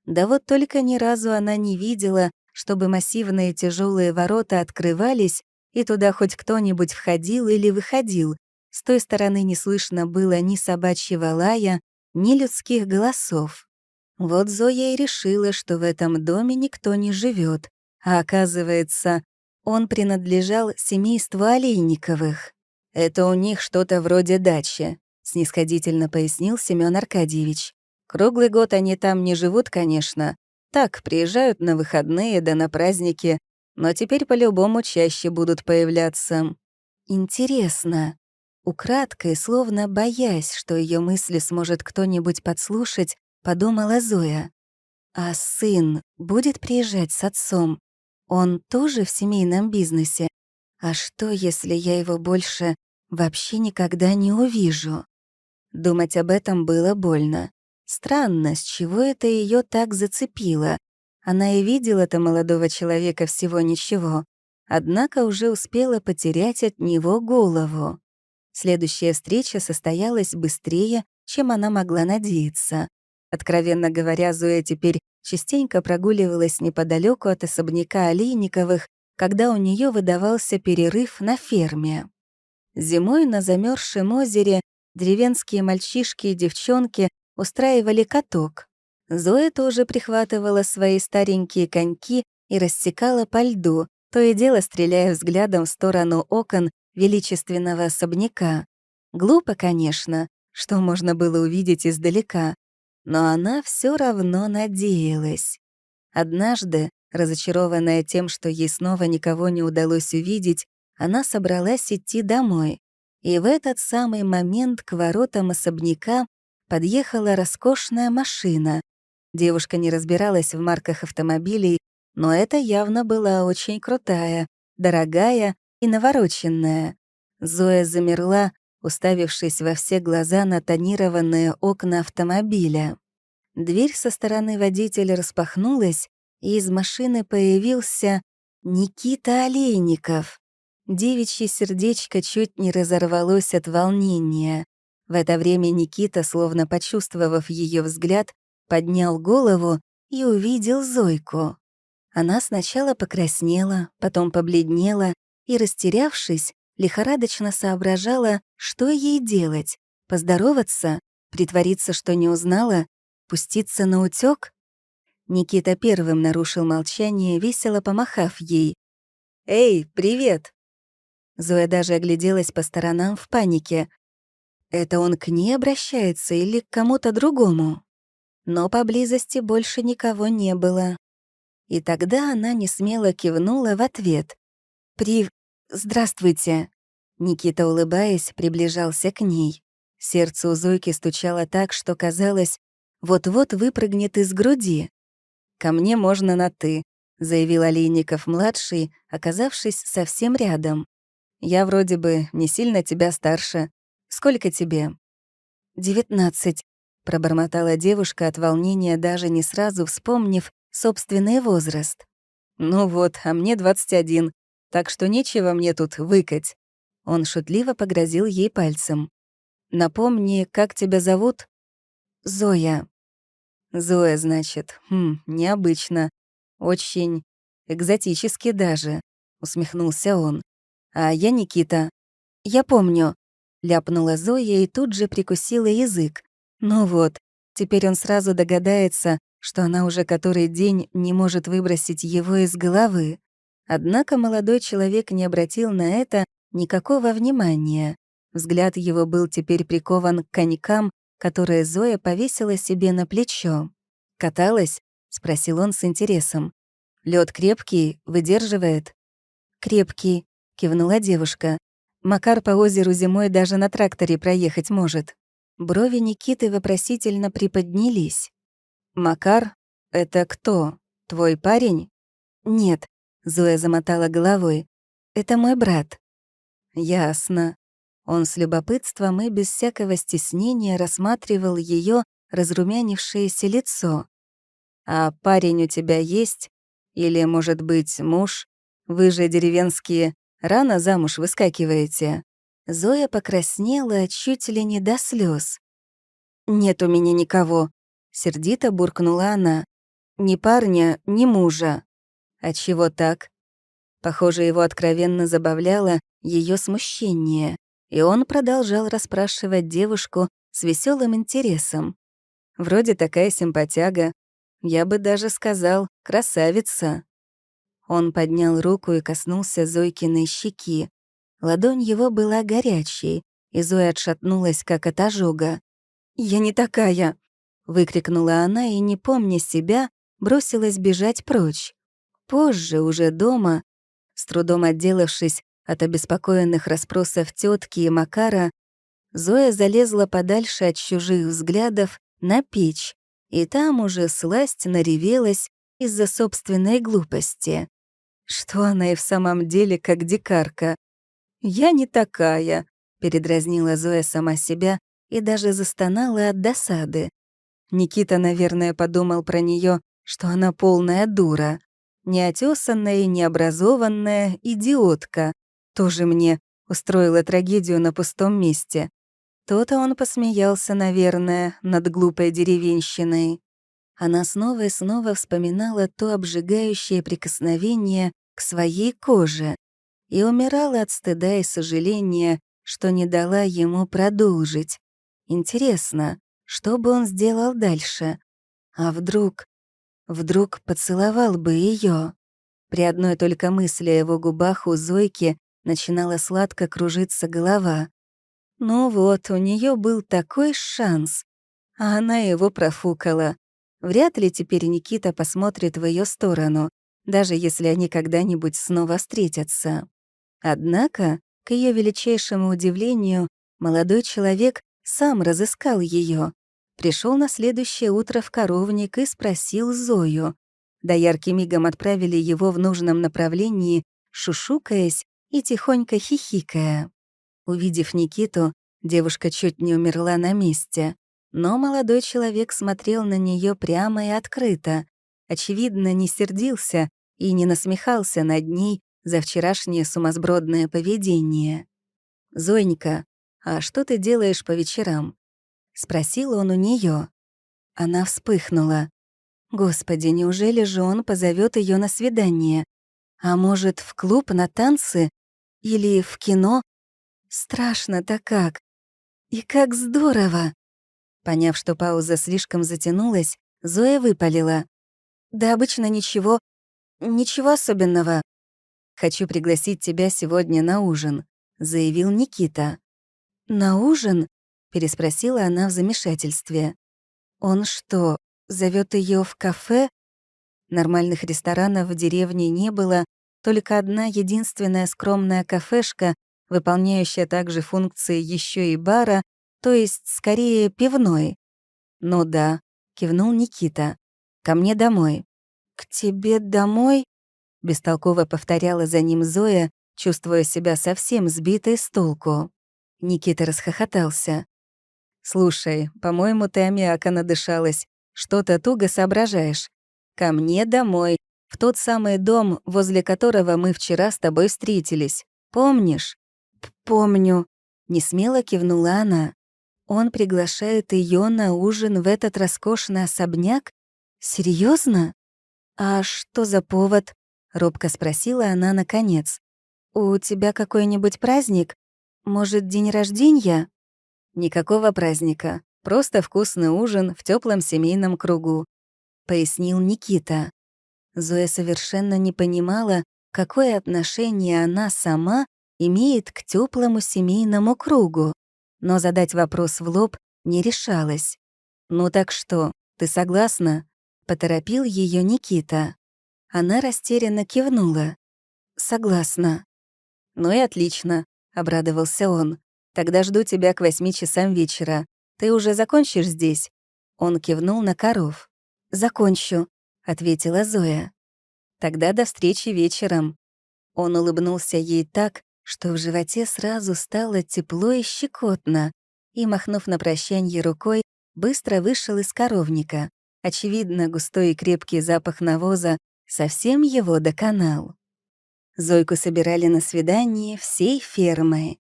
Да вот только ни разу она не видела, чтобы массивные тяжелые ворота открывались, и туда хоть кто-нибудь входил или выходил. С той стороны не слышно было ни собачьего лая, ни людских голосов. Вот Зоя и решила, что в этом доме никто не живет, а оказывается, он принадлежал семейству Олейниковых. «Это у них что-то вроде дачи», — снисходительно пояснил Семён Аркадьевич. «Круглый год они там не живут, конечно. Так, приезжают на выходные да на праздники, но теперь по-любому чаще будут появляться. Интересно. Украдкой, словно боясь, что ее мысли сможет кто-нибудь подслушать, подумала Зоя. А сын будет приезжать с отцом? Он тоже в семейном бизнесе? А что, если я его больше вообще никогда не увижу? Думать об этом было больно. Странно, с чего это ее так зацепило — она и видела-то молодого человека всего ничего, однако уже успела потерять от него голову. Следующая встреча состоялась быстрее, чем она могла надеяться. Откровенно говоря, Зоя теперь частенько прогуливалась неподалеку от особняка Олейниковых, когда у нее выдавался перерыв на ферме. Зимой на замерзшем озере деревенские мальчишки и девчонки устраивали каток, Зоя тоже прихватывала свои старенькие коньки и рассекала по льду, то и дело стреляя взглядом в сторону окон величественного особняка. Глупо, конечно, что можно было увидеть издалека, но она все равно надеялась. Однажды, разочарованная тем, что ей снова никого не удалось увидеть, она собралась идти домой. И в этот самый момент к воротам особняка подъехала роскошная машина, Девушка не разбиралась в марках автомобилей, но это явно была очень крутая, дорогая и навороченная. Зоя замерла, уставившись во все глаза на тонированные окна автомобиля. Дверь со стороны водителя распахнулась, и из машины появился Никита Олейников. Девичье сердечко чуть не разорвалось от волнения. В это время Никита, словно почувствовав ее взгляд, поднял голову и увидел Зойку. Она сначала покраснела, потом побледнела и, растерявшись, лихорадочно соображала, что ей делать — поздороваться, притвориться, что не узнала, пуститься на утёк? Никита первым нарушил молчание, весело помахав ей. «Эй, привет!» Зоя даже огляделась по сторонам в панике. «Это он к ней обращается или к кому-то другому?» но поблизости больше никого не было. И тогда она несмело кивнула в ответ. «При... Здравствуйте!» Никита, улыбаясь, приближался к ней. Сердце у Зойки стучало так, что казалось, вот-вот выпрыгнет из груди. «Ко мне можно на «ты», — заявил Олейников-младший, оказавшись совсем рядом. «Я вроде бы не сильно тебя старше. Сколько тебе?» «Девятнадцать», пробормотала девушка от волнения, даже не сразу вспомнив собственный возраст. «Ну вот, а мне 21, так что нечего мне тут выкать». Он шутливо погрозил ей пальцем. «Напомни, как тебя зовут?» «Зоя». «Зоя, значит. Хм, необычно. Очень экзотически даже», — усмехнулся он. «А я Никита». «Я помню», — ляпнула Зоя и тут же прикусила язык. Ну вот, теперь он сразу догадается, что она уже который день не может выбросить его из головы. Однако молодой человек не обратил на это никакого внимания. Взгляд его был теперь прикован к конькам, которые Зоя повесила себе на плечо. «Каталась?» — спросил он с интересом. Лед крепкий, выдерживает?» «Крепкий», — кивнула девушка. «Макар по озеру зимой даже на тракторе проехать может». Брови Никиты вопросительно приподнялись. «Макар? Это кто? Твой парень?» «Нет», — Зоя замотала головой. «Это мой брат». «Ясно». Он с любопытством и без всякого стеснения рассматривал ее разрумянившееся лицо. «А парень у тебя есть? Или, может быть, муж? Вы же деревенские, рано замуж выскакиваете?» Зоя покраснела чуть ли не до слез. «Нет у меня никого», — сердито буркнула она. «Ни парня, ни мужа». «Отчего «А так?» Похоже, его откровенно забавляло ее смущение, и он продолжал расспрашивать девушку с веселым интересом. «Вроде такая симпатяга. Я бы даже сказал, красавица». Он поднял руку и коснулся Зойкиной щеки. Ладонь его была горячей, и Зоя отшатнулась, как от ожога. «Я не такая!» — выкрикнула она и, не помня себя, бросилась бежать прочь. Позже, уже дома, с трудом отделавшись от обеспокоенных расспросов тетки и Макара, Зоя залезла подальше от чужих взглядов на печь, и там уже сласть наревелась из-за собственной глупости. Что она и в самом деле как дикарка, «Я не такая», — передразнила Зоя сама себя и даже застонала от досады. Никита, наверное, подумал про нее, что она полная дура. Неотесанная и необразованная идиотка. Тоже мне устроила трагедию на пустом месте. То-то он посмеялся, наверное, над глупой деревенщиной. Она снова и снова вспоминала то обжигающее прикосновение к своей коже и умирала от стыда и сожаления, что не дала ему продолжить. Интересно, что бы он сделал дальше? А вдруг... Вдруг поцеловал бы ее. При одной только мысли о его губах у Зойки начинала сладко кружиться голова. Ну вот, у нее был такой шанс, а она его профукала. Вряд ли теперь Никита посмотрит в ее сторону, даже если они когда-нибудь снова встретятся. Однако, к ее величайшему удивлению, молодой человек сам разыскал ее, пришел на следующее утро в коровник и спросил Зою. Доярки мигом отправили его в нужном направлении, шушукаясь и тихонько хихикая. Увидев Никиту, девушка чуть не умерла на месте. Но молодой человек смотрел на нее прямо и открыто. Очевидно, не сердился и не насмехался над ней, за вчерашнее сумасбродное поведение. «Зойнька, а что ты делаешь по вечерам?» — спросил он у нее. Она вспыхнула. «Господи, неужели же он позовет ее на свидание? А может, в клуб на танцы? Или в кино? Страшно-то как! И как здорово!» Поняв, что пауза слишком затянулась, Зоя выпалила. «Да обычно ничего. Ничего особенного». «Хочу пригласить тебя сегодня на ужин», — заявил Никита. «На ужин?» — переспросила она в замешательстве. «Он что, зовет ее в кафе?» Нормальных ресторанов в деревне не было, только одна единственная скромная кафешка, выполняющая также функции еще и бара, то есть скорее пивной. «Ну да», — кивнул Никита. «Ко мне домой». «К тебе домой?» Бестолково повторяла за ним Зоя, чувствуя себя совсем сбитой с толку. Никита расхохотался. «Слушай, по-моему, ты аммиака надышалась. Что-то туго соображаешь. Ко мне домой, в тот самый дом, возле которого мы вчера с тобой встретились. Помнишь?» П «Помню», — несмело кивнула она. «Он приглашает ее на ужин в этот роскошный особняк? Серьезно? А что за повод?» Робко спросила она наконец. «У тебя какой-нибудь праздник? Может, день рождения?» «Никакого праздника. Просто вкусный ужин в теплом семейном кругу», — пояснил Никита. Зоя совершенно не понимала, какое отношение она сама имеет к теплому семейному кругу, но задать вопрос в лоб не решалась. «Ну так что, ты согласна?» — поторопил ее Никита. Она растерянно кивнула. «Согласна». «Ну и отлично», — обрадовался он. «Тогда жду тебя к восьми часам вечера. Ты уже закончишь здесь?» Он кивнул на коров. «Закончу», — ответила Зоя. «Тогда до встречи вечером». Он улыбнулся ей так, что в животе сразу стало тепло и щекотно, и, махнув на прощанье рукой, быстро вышел из коровника. Очевидно, густой и крепкий запах навоза Совсем его доконал. Зойку собирали на свидание всей фермы.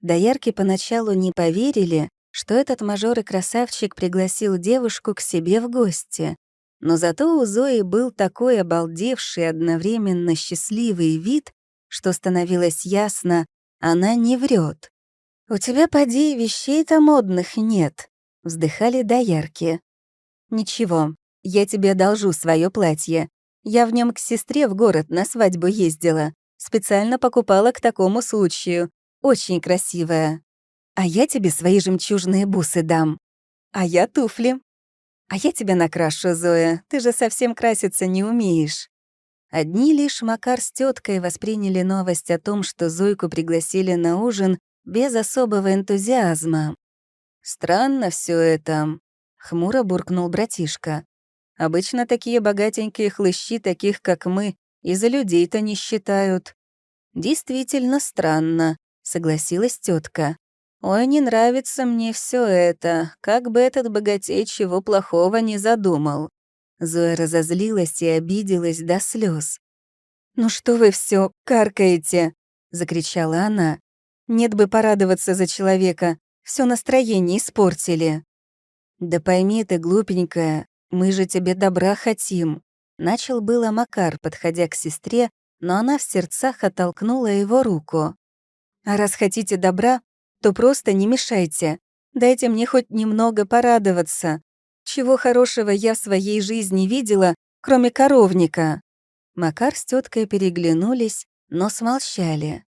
Доярки поначалу не поверили, что этот мажор и красавчик пригласил девушку к себе в гости. Но зато у Зои был такой обалдевший одновременно счастливый вид, что становилось ясно, она не врет. «У тебя, поди, вещей-то модных нет», — вздыхали доярки. «Ничего, я тебе одолжу свое платье. Я в нем к сестре в город на свадьбу ездила. Специально покупала к такому случаю. Очень красивая. А я тебе свои жемчужные бусы дам. А я туфли. А я тебя накрашу, Зоя. Ты же совсем краситься не умеешь. Одни лишь Макар с теткой восприняли новость о том, что Зойку пригласили на ужин без особого энтузиазма. «Странно все это», — хмуро буркнул братишка. Обычно такие богатенькие хлыщи, таких как мы, и за людей-то не считают». «Действительно странно», — согласилась тетка. «Ой, не нравится мне все это, как бы этот богатей чего плохого не задумал». Зоя разозлилась и обиделась до слез. «Ну что вы все каркаете?» — закричала она. «Нет бы порадоваться за человека, все настроение испортили». «Да пойми ты, глупенькая, «Мы же тебе добра хотим», — начал было Макар, подходя к сестре, но она в сердцах оттолкнула его руку. «А раз хотите добра, то просто не мешайте. Дайте мне хоть немного порадоваться. Чего хорошего я в своей жизни видела, кроме коровника?» Макар с теткой переглянулись, но смолчали.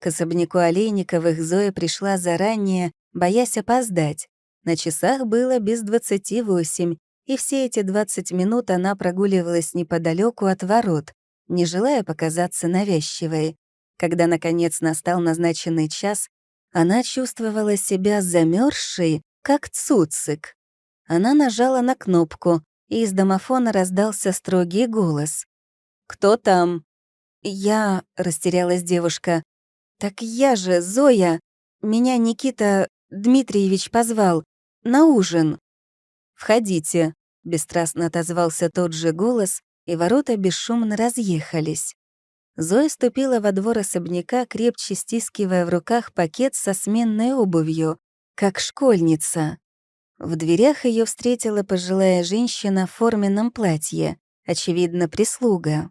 К особняку Олейниковых Зоя пришла заранее, боясь опоздать. На часах было без двадцати восемь, и все эти 20 минут она прогуливалась неподалеку от ворот, не желая показаться навязчивой. Когда, наконец, настал назначенный час, она чувствовала себя замерзшей, как цуцик. Она нажала на кнопку, и из домофона раздался строгий голос. «Кто там?» «Я...» — растерялась девушка. «Так я же, Зоя! Меня Никита Дмитриевич позвал. На ужин!» «Входите!» — бесстрастно отозвался тот же голос, и ворота бесшумно разъехались. Зоя ступила во двор особняка, крепче стискивая в руках пакет со сменной обувью, как школьница. В дверях ее встретила пожилая женщина в форменном платье, очевидно, прислуга.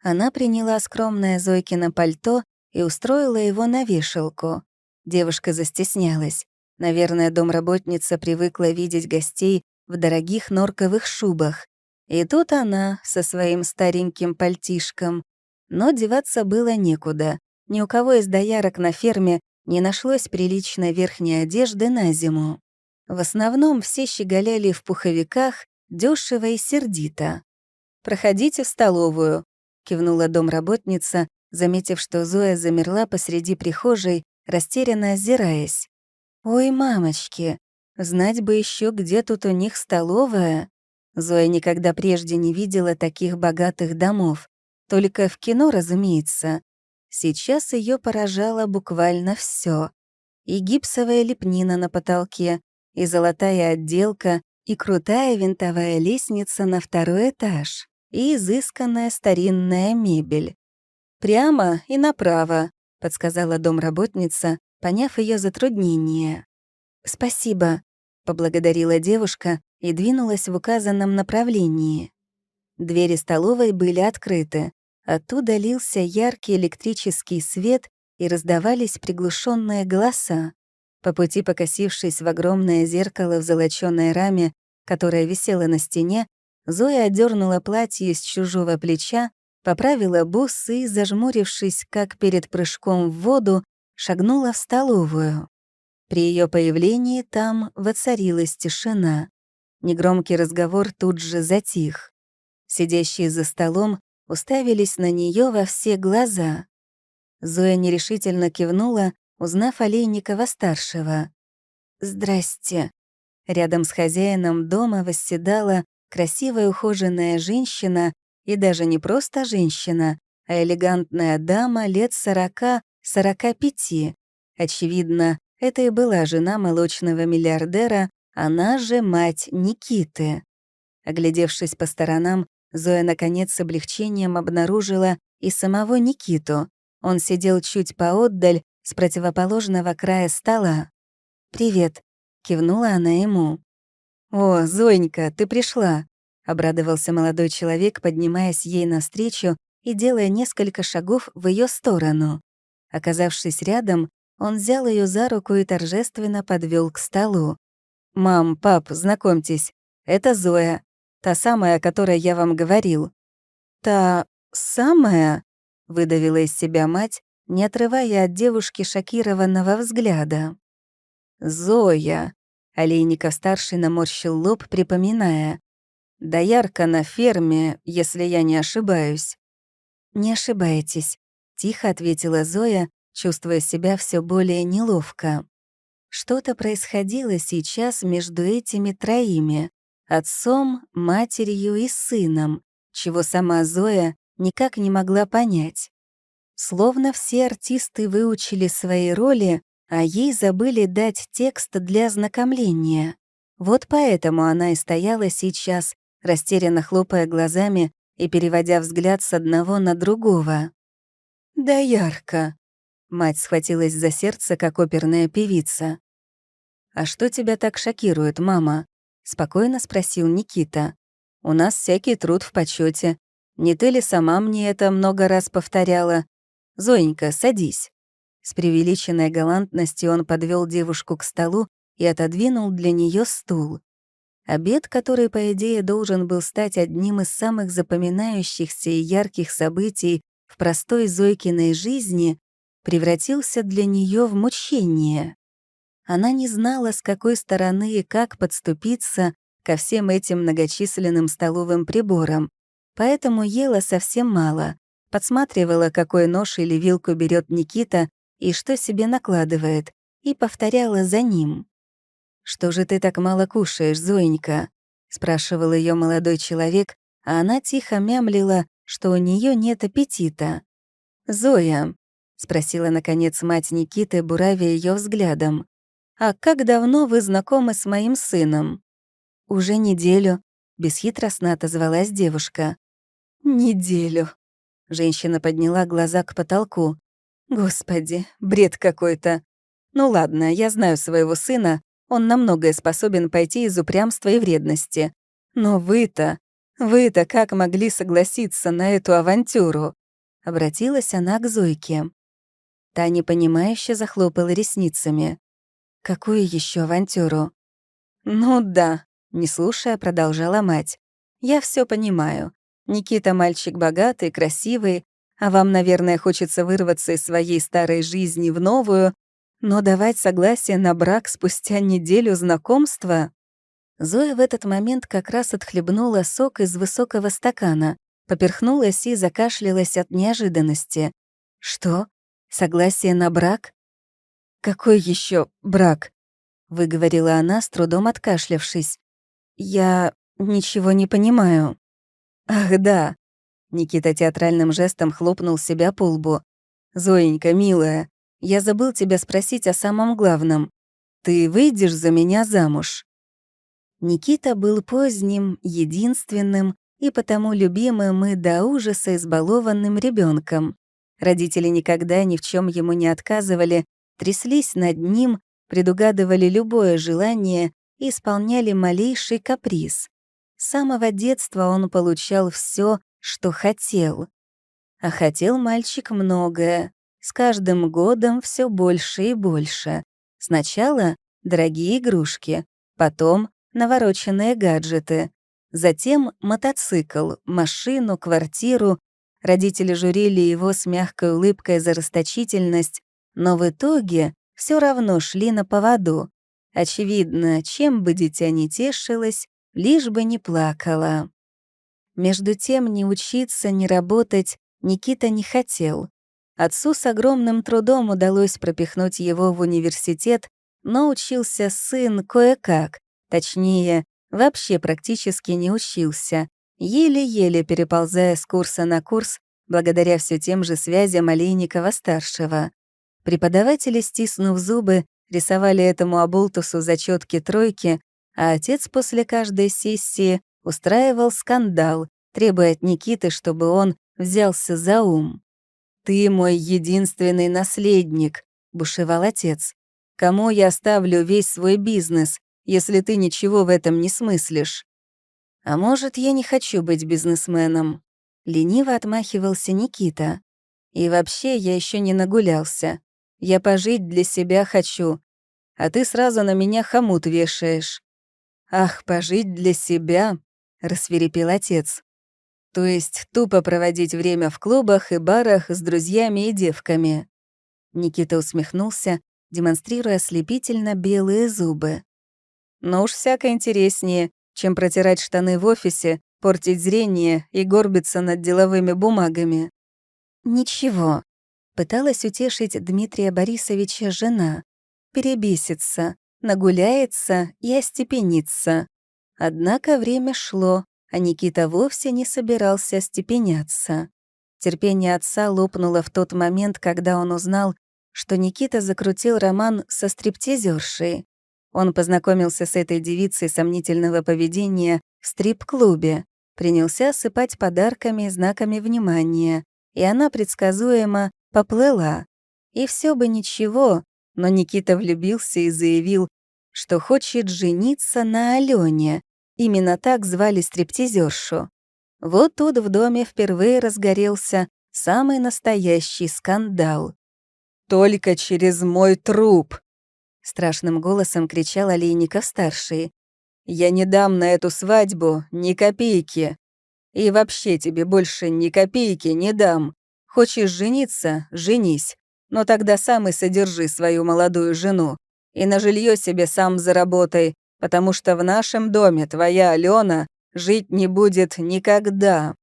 Она приняла скромное Зойкино пальто и устроила его на вешалку. Девушка застеснялась. Наверное, домработница привыкла видеть гостей в дорогих норковых шубах. И тут она со своим стареньким пальтишком. Но деваться было некуда. Ни у кого из доярок на ферме не нашлось приличной верхней одежды на зиму. В основном все щеголяли в пуховиках, дешево и сердито. «Проходите в столовую», — кивнула домработница, заметив, что Зоя замерла посреди прихожей, растерянно озираясь. «Ой, мамочки, Знать бы еще, где тут у них столовая. Зоя никогда прежде не видела таких богатых домов. Только в кино, разумеется. Сейчас ее поражало буквально все: И гипсовая лепнина на потолке, и золотая отделка, и крутая винтовая лестница на второй этаж, и изысканная старинная мебель. «Прямо и направо», — подсказала домработница, поняв ее затруднение. «Спасибо», поблагодарила девушка и двинулась в указанном направлении. Двери столовой были открыты. Оттуда лился яркий электрический свет и раздавались приглушенные голоса. По пути покосившись в огромное зеркало в золочёной раме, которое висело на стене, Зоя отдернула платье с чужого плеча, поправила бусы и, зажмурившись, как перед прыжком в воду, шагнула в столовую. При ее появлении там воцарилась тишина. Негромкий разговор тут же затих. Сидящие за столом уставились на нее во все глаза. Зоя нерешительно кивнула, узнав Олейникова-старшего. «Здрасте». Рядом с хозяином дома восседала красивая ухоженная женщина, и даже не просто женщина, а элегантная дама лет сорока-сорока пяти. Очевидно, это и была жена молочного миллиардера, она же мать Никиты. Оглядевшись по сторонам, Зоя, наконец, с облегчением обнаружила и самого Никиту. Он сидел чуть поотдаль, с противоположного края стола. «Привет», — кивнула она ему. «О, Зонька, ты пришла», — обрадовался молодой человек, поднимаясь ей навстречу и делая несколько шагов в ее сторону. Оказавшись рядом, он взял ее за руку и торжественно подвел к столу. «Мам, пап, знакомьтесь, это Зоя, та самая, о которой я вам говорил». «Та самая?» — выдавила из себя мать, не отрывая от девушки шокированного взгляда. «Зоя!» — Олейников-старший наморщил лоб, припоминая. Да ярко на ферме, если я не ошибаюсь». «Не ошибаетесь», — тихо ответила Зоя, чувствуя себя все более неловко. Что-то происходило сейчас между этими троими — отцом, матерью и сыном, чего сама Зоя никак не могла понять. Словно все артисты выучили свои роли, а ей забыли дать текст для ознакомления. Вот поэтому она и стояла сейчас, растерянно хлопая глазами и переводя взгляд с одного на другого. «Да ярко», Мать схватилась за сердце, как оперная певица. «А что тебя так шокирует, мама?» — спокойно спросил Никита. «У нас всякий труд в почете. Не ты ли сама мне это много раз повторяла? Зоенька, садись». С преувеличенной галантностью он подвел девушку к столу и отодвинул для нее стул. Обед, который, по идее, должен был стать одним из самых запоминающихся и ярких событий в простой Зойкиной жизни, превратился для нее в мучение. Она не знала, с какой стороны и как подступиться ко всем этим многочисленным столовым приборам, поэтому ела совсем мало, подсматривала, какой нож или вилку берет Никита и что себе накладывает, и повторяла за ним. «Что же ты так мало кушаешь, Зоенька?» — спрашивал ее молодой человек, а она тихо мямлила, что у нее нет аппетита. «Зоя, — спросила, наконец, мать Никиты, буравя ее взглядом. «А как давно вы знакомы с моим сыном?» «Уже неделю», — бесхитростно отозвалась девушка. «Неделю». Женщина подняла глаза к потолку. «Господи, бред какой-то. Ну ладно, я знаю своего сына, он на многое способен пойти из упрямства и вредности. Но вы-то, вы-то как могли согласиться на эту авантюру?» Обратилась она к Зойке. Таня, понимающе захлопала ресницами. «Какую еще авантюру?» «Ну да», — не слушая, продолжала мать. «Я все понимаю. Никита мальчик богатый, красивый, а вам, наверное, хочется вырваться из своей старой жизни в новую, но давать согласие на брак спустя неделю знакомства...» Зоя в этот момент как раз отхлебнула сок из высокого стакана, поперхнулась и закашлялась от неожиданности. «Что? Согласие на брак? Какой еще брак? выговорила она, с трудом откашлявшись. Я ничего не понимаю. Ах, да. Никита театральным жестом хлопнул себя по лбу. Зоенька, милая, я забыл тебя спросить о самом главном. Ты выйдешь за меня замуж? Никита был поздним, единственным и потому любимым и до ужаса избалованным ребенком. Родители никогда ни в чем ему не отказывали, тряслись над ним, предугадывали любое желание и исполняли малейший каприз. С самого детства он получал все, что хотел. А хотел мальчик многое. С каждым годом все больше и больше. Сначала дорогие игрушки, потом навороченные гаджеты, затем мотоцикл, машину, квартиру, Родители журили его с мягкой улыбкой за расточительность, но в итоге все равно шли на поводу. Очевидно, чем бы дитя не тешилось, лишь бы не плакала. Между тем, ни учиться, ни работать Никита не хотел. Отцу с огромным трудом удалось пропихнуть его в университет, но учился сын кое-как, точнее, вообще практически не учился, еле-еле переползая с курса на курс, благодаря все тем же связям Олейникова-старшего. Преподаватели, стиснув зубы, рисовали этому Абултусу зачетки тройки, а отец после каждой сессии устраивал скандал, требуя от Никиты, чтобы он взялся за ум. «Ты мой единственный наследник», — бушевал отец. «Кому я оставлю весь свой бизнес, если ты ничего в этом не смыслишь?» «А может, я не хочу быть бизнесменом?» — лениво отмахивался Никита. «И вообще, я еще не нагулялся. Я пожить для себя хочу. А ты сразу на меня хомут вешаешь». «Ах, пожить для себя!» — рассверепел отец. «То есть тупо проводить время в клубах и барах с друзьями и девками». Никита усмехнулся, демонстрируя ослепительно белые зубы. «Но «Ну уж всяко интереснее, чем протирать штаны в офисе, портить зрение и горбиться над деловыми бумагами. «Ничего», — пыталась утешить Дмитрия Борисовича жена. «Перебесится, нагуляется и остепенится». Однако время шло, а Никита вовсе не собирался остепеняться. Терпение отца лопнуло в тот момент, когда он узнал, что Никита закрутил роман со стриптизершей. Он познакомился с этой девицей сомнительного поведения в стрип-клубе, принялся сыпать подарками и знаками внимания, и она предсказуемо поплыла. И все бы ничего, но Никита влюбился и заявил, что хочет жениться на Алёне, Именно так звали стриптизершу. Вот тут в доме впервые разгорелся самый настоящий скандал. «Только через мой труп!» страшным голосом кричал Олейников-старший. «Я не дам на эту свадьбу ни копейки. И вообще тебе больше ни копейки не дам. Хочешь жениться — женись. Но тогда сам и содержи свою молодую жену. И на жилье себе сам заработай, потому что в нашем доме твоя Алена жить не будет никогда».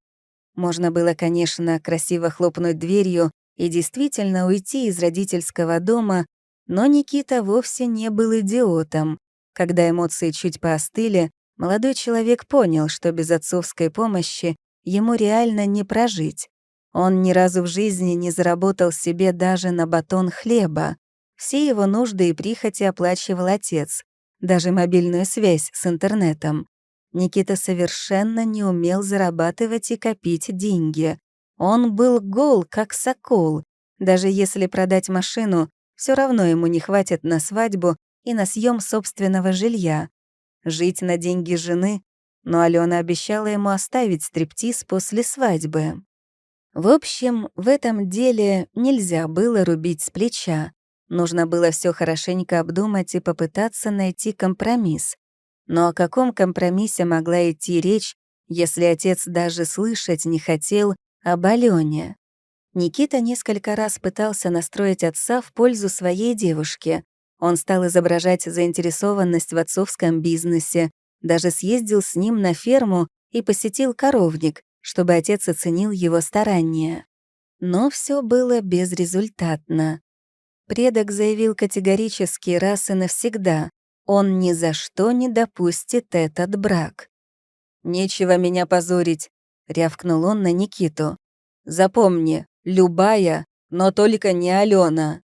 Можно было, конечно, красиво хлопнуть дверью и действительно уйти из родительского дома, но Никита вовсе не был идиотом. Когда эмоции чуть поостыли, молодой человек понял, что без отцовской помощи ему реально не прожить. Он ни разу в жизни не заработал себе даже на батон хлеба. Все его нужды и прихоти оплачивал отец, даже мобильную связь с интернетом. Никита совершенно не умел зарабатывать и копить деньги. Он был гол, как сокол. Даже если продать машину, все равно ему не хватит на свадьбу и на съем собственного жилья. Жить на деньги жены, но Алена обещала ему оставить стриптиз после свадьбы. В общем, в этом деле нельзя было рубить с плеча. Нужно было все хорошенько обдумать и попытаться найти компромисс. Но о каком компромиссе могла идти речь, если отец даже слышать не хотел об Алене? Никита несколько раз пытался настроить отца в пользу своей девушки. Он стал изображать заинтересованность в отцовском бизнесе, даже съездил с ним на ферму и посетил коровник, чтобы отец оценил его старания. Но все было безрезультатно. Предок заявил категорически раз и навсегда, он ни за что не допустит этот брак. «Нечего меня позорить», — рявкнул он на Никиту. «Запомни, Любая, но только не Алена.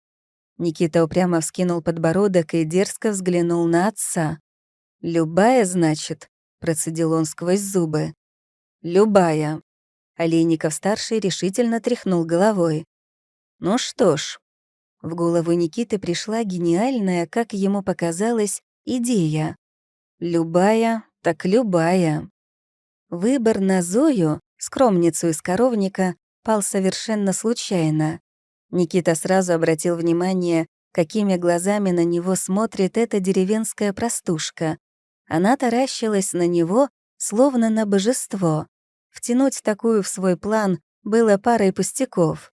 Никита упрямо вскинул подбородок и дерзко взглянул на отца. «Любая, значит?» — процедил он сквозь зубы. «Любая». Олейников-старший решительно тряхнул головой. «Ну что ж». В голову Никиты пришла гениальная, как ему показалось, идея. «Любая, так любая». Выбор на Зою, скромницу из коровника, пал совершенно случайно. Никита сразу обратил внимание, какими глазами на него смотрит эта деревенская простушка. Она таращилась на него, словно на божество. Втянуть такую в свой план было парой пустяков.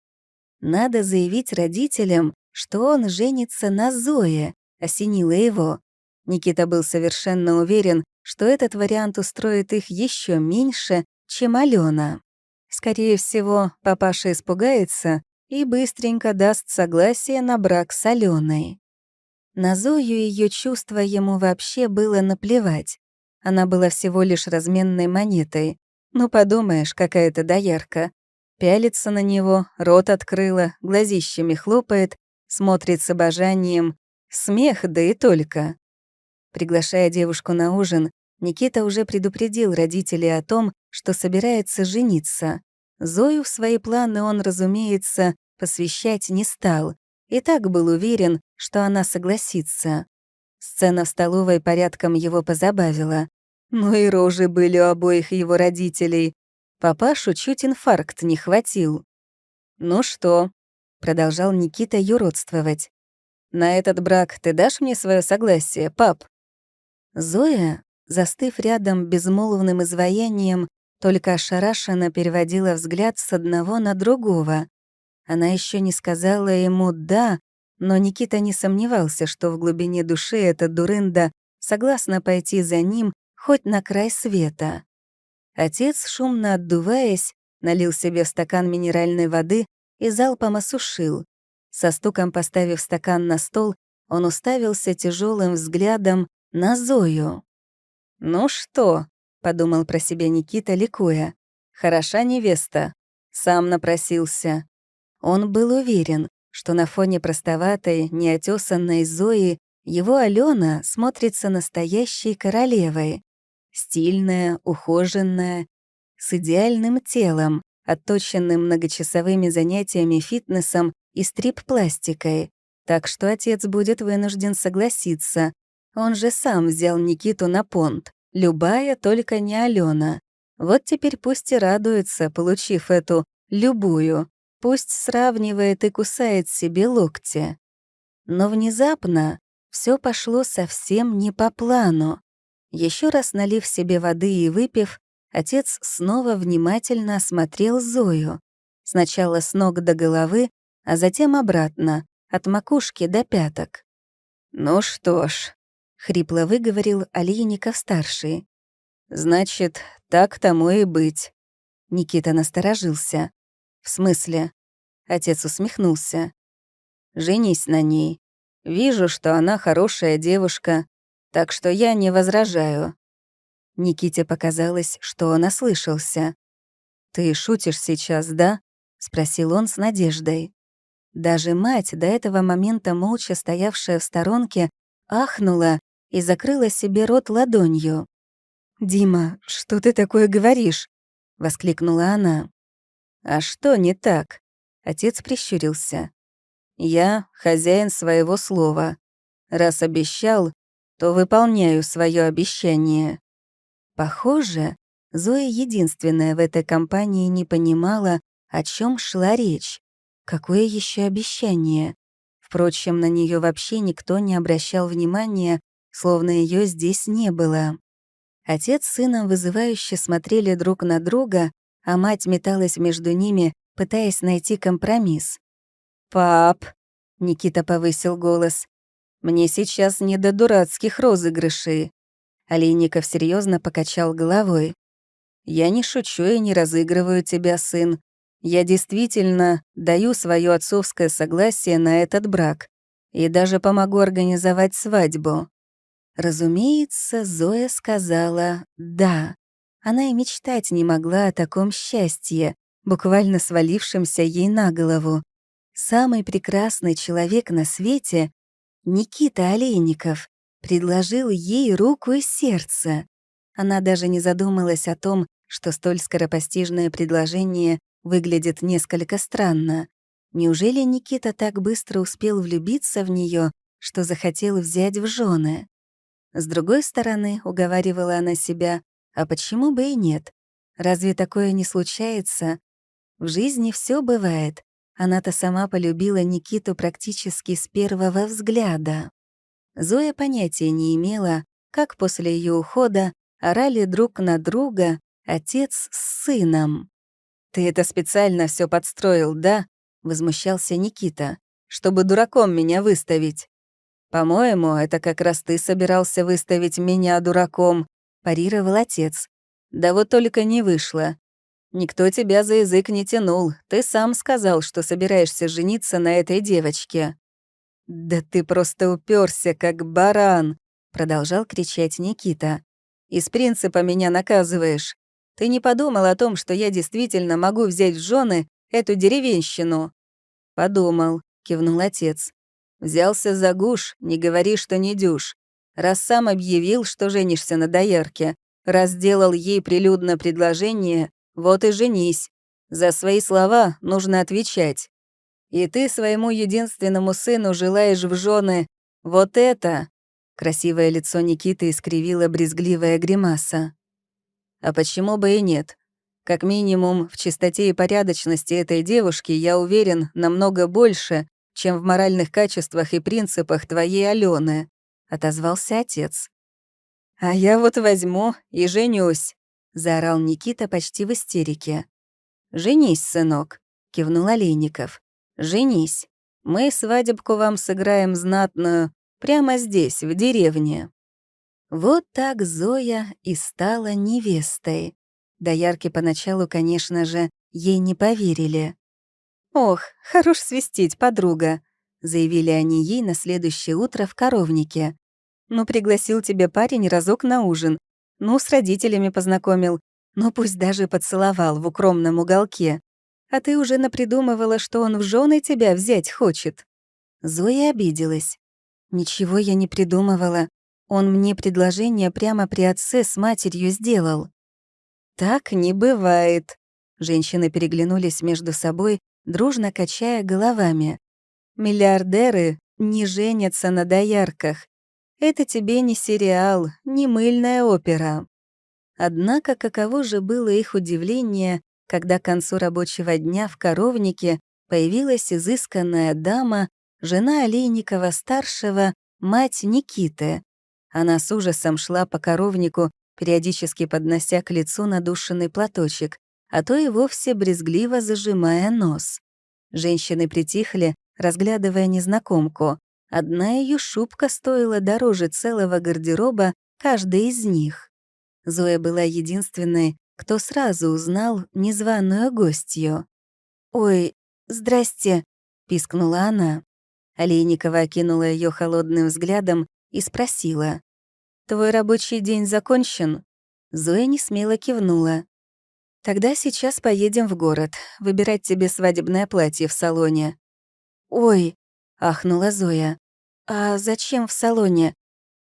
«Надо заявить родителям, что он женится на Зое», — осенило его. Никита был совершенно уверен, что этот вариант устроит их еще меньше, чем Алена. Скорее всего, папаша испугается и быстренько даст согласие на брак с Аленой. На Зою ее чувства ему вообще было наплевать. Она была всего лишь разменной монетой. Ну, подумаешь, какая-то доярка. Пялится на него, рот открыла, глазищами хлопает, смотрит с обожанием. Смех, да и только. Приглашая девушку на ужин, Никита уже предупредил родителей о том, что собирается жениться. Зою в свои планы он, разумеется, посвящать не стал, и так был уверен, что она согласится. Сцена в столовой порядком его позабавила. Ну и рожи были у обоих его родителей. Папашу чуть инфаркт не хватил. «Ну что?» — продолжал Никита юродствовать. «На этот брак ты дашь мне свое согласие, пап?» Зоя, застыв рядом безмолвным изваянием, только ошарашенно переводила взгляд с одного на другого. Она еще не сказала ему «да», но Никита не сомневался, что в глубине души эта дурында согласна пойти за ним хоть на край света. Отец, шумно отдуваясь, налил себе в стакан минеральной воды и залпом осушил. Со стуком поставив стакан на стол, он уставился тяжелым взглядом на Зою. «Ну что, — подумал про себя Никита, ликуя. «Хороша невеста». Сам напросился. Он был уверен, что на фоне простоватой, неотесанной Зои его Алена смотрится настоящей королевой. Стильная, ухоженная, с идеальным телом, отточенным многочасовыми занятиями фитнесом и стрип-пластикой. Так что отец будет вынужден согласиться. Он же сам взял Никиту на понт. Любая, только не Алена. Вот теперь пусть и радуется, получив эту «любую». Пусть сравнивает и кусает себе локти. Но внезапно все пошло совсем не по плану. Еще раз налив себе воды и выпив, отец снова внимательно осмотрел Зою. Сначала с ног до головы, а затем обратно, от макушки до пяток. «Ну что ж», хрипло выговорил Алиников-старший. «Значит, так тому и быть». Никита насторожился. «В смысле?» Отец усмехнулся. «Женись на ней. Вижу, что она хорошая девушка, так что я не возражаю». Никите показалось, что он ослышался. «Ты шутишь сейчас, да?» — спросил он с надеждой. Даже мать, до этого момента молча стоявшая в сторонке, ахнула, и закрыла себе рот ладонью. «Дима, что ты такое говоришь?» — воскликнула она. «А что не так?» — отец прищурился. «Я хозяин своего слова. Раз обещал, то выполняю свое обещание». Похоже, Зоя единственная в этой компании не понимала, о чем шла речь. Какое еще обещание? Впрочем, на нее вообще никто не обращал внимания, словно ее здесь не было. Отец с сыном вызывающе смотрели друг на друга, а мать металась между ними, пытаясь найти компромисс. «Пап!» — Никита повысил голос. «Мне сейчас не до дурацких розыгрышей». Олейников серьезно покачал головой. «Я не шучу и не разыгрываю тебя, сын. Я действительно даю свое отцовское согласие на этот брак и даже помогу организовать свадьбу. Разумеется, Зоя сказала «да». Она и мечтать не могла о таком счастье, буквально свалившемся ей на голову. Самый прекрасный человек на свете, Никита Олейников, предложил ей руку и сердце. Она даже не задумалась о том, что столь скоропостижное предложение выглядит несколько странно. Неужели Никита так быстро успел влюбиться в нее, что захотел взять в жены? С другой стороны, уговаривала она себя, а почему бы и нет? Разве такое не случается? В жизни все бывает. Она-то сама полюбила Никиту практически с первого взгляда. Зоя понятия не имела, как после ее ухода орали друг на друга отец с сыном. «Ты это специально все подстроил, да?» — возмущался Никита. «Чтобы дураком меня выставить». «По-моему, это как раз ты собирался выставить меня дураком», — парировал отец. «Да вот только не вышло. Никто тебя за язык не тянул. Ты сам сказал, что собираешься жениться на этой девочке». «Да ты просто уперся, как баран», — продолжал кричать Никита. «Из принципа меня наказываешь. Ты не подумал о том, что я действительно могу взять в жены эту деревенщину?» «Подумал», — кивнул отец. Взялся за гуш, не говори, что не дюш. Раз сам объявил, что женишься на доярке, раз делал ей прилюдно предложение, вот и женись. За свои слова нужно отвечать. И ты своему единственному сыну желаешь в жены вот это. Красивое лицо Никиты искривило брезгливая гримаса. А почему бы и нет? Как минимум, в чистоте и порядочности этой девушки, я уверен, намного больше, чем в моральных качествах и принципах твоей Алены», — отозвался отец. «А я вот возьму и женюсь», — заорал Никита почти в истерике. «Женись, сынок», — кивнул Олейников. «Женись. Мы свадебку вам сыграем знатную прямо здесь, в деревне». Вот так Зоя и стала невестой. Доярки поначалу, конечно же, ей не поверили. «Ох, хорош свистеть, подруга», — заявили они ей на следующее утро в коровнике. «Ну, пригласил тебя парень разок на ужин. Ну, с родителями познакомил. Ну, пусть даже поцеловал в укромном уголке. А ты уже напридумывала, что он в жены тебя взять хочет». Зоя обиделась. «Ничего я не придумывала. Он мне предложение прямо при отце с матерью сделал». «Так не бывает». Женщины переглянулись между собой, дружно качая головами. «Миллиардеры не женятся на доярках. Это тебе не сериал, не мыльная опера». Однако каково же было их удивление, когда к концу рабочего дня в коровнике появилась изысканная дама, жена Олейникова-старшего, мать Никиты. Она с ужасом шла по коровнику, периодически поднося к лицу надушенный платочек а то и вовсе брезгливо зажимая нос. Женщины притихли, разглядывая незнакомку. Одна ее шубка стоила дороже целого гардероба каждой из них. Зоя была единственной, кто сразу узнал незваную гостью. «Ой, здрасте», — пискнула она. Олейникова окинула ее холодным взглядом и спросила. «Твой рабочий день закончен?» Зоя не смело кивнула. Тогда сейчас поедем в город, выбирать тебе свадебное платье в салоне. Ой, ахнула Зоя. А зачем в салоне?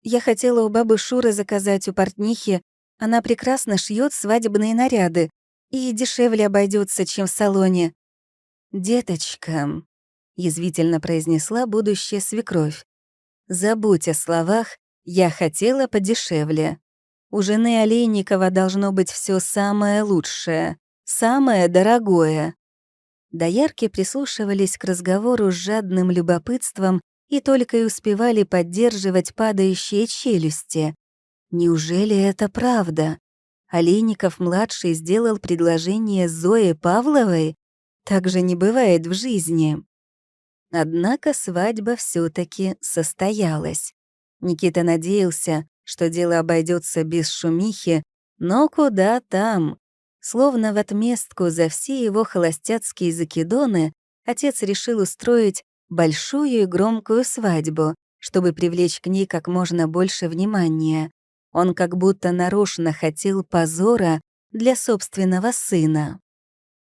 Я хотела у бабы Шуры заказать у портнихи. Она прекрасно шьет свадебные наряды и дешевле обойдется, чем в салоне. Деточка, язвительно произнесла будущая свекровь. Забудь о словах «я хотела подешевле». У жены Олейникова должно быть все самое лучшее, самое дорогое. Доярки прислушивались к разговору с жадным любопытством и только и успевали поддерживать падающие челюсти. Неужели это правда? Олейников-младший сделал предложение Зое Павловой? Так же не бывает в жизни. Однако свадьба все таки состоялась. Никита надеялся, что дело обойдется без шумихи, но куда там? Словно в отместку за все его холостяцкие закидоны отец решил устроить большую и громкую свадьбу, чтобы привлечь к ней как можно больше внимания. Он как будто нарочно хотел позора для собственного сына.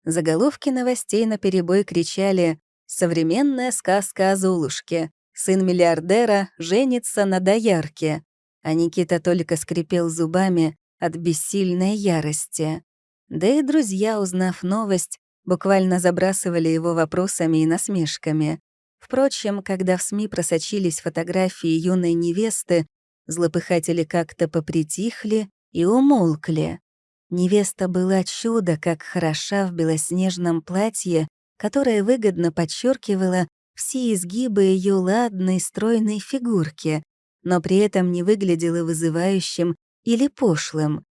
Заголовки новостей наперебой кричали «Современная сказка о Золушке», «Сын миллиардера женится на доярке», а Никита только скрипел зубами от бессильной ярости. Да и друзья, узнав новость, буквально забрасывали его вопросами и насмешками. Впрочем, когда в СМИ просочились фотографии юной невесты, злопыхатели как-то попритихли и умолкли. Невеста была чудо, как хороша в белоснежном платье, которое выгодно подчеркивало все изгибы ее ладной, стройной фигурки, но при этом не выглядело вызывающим или пошлым.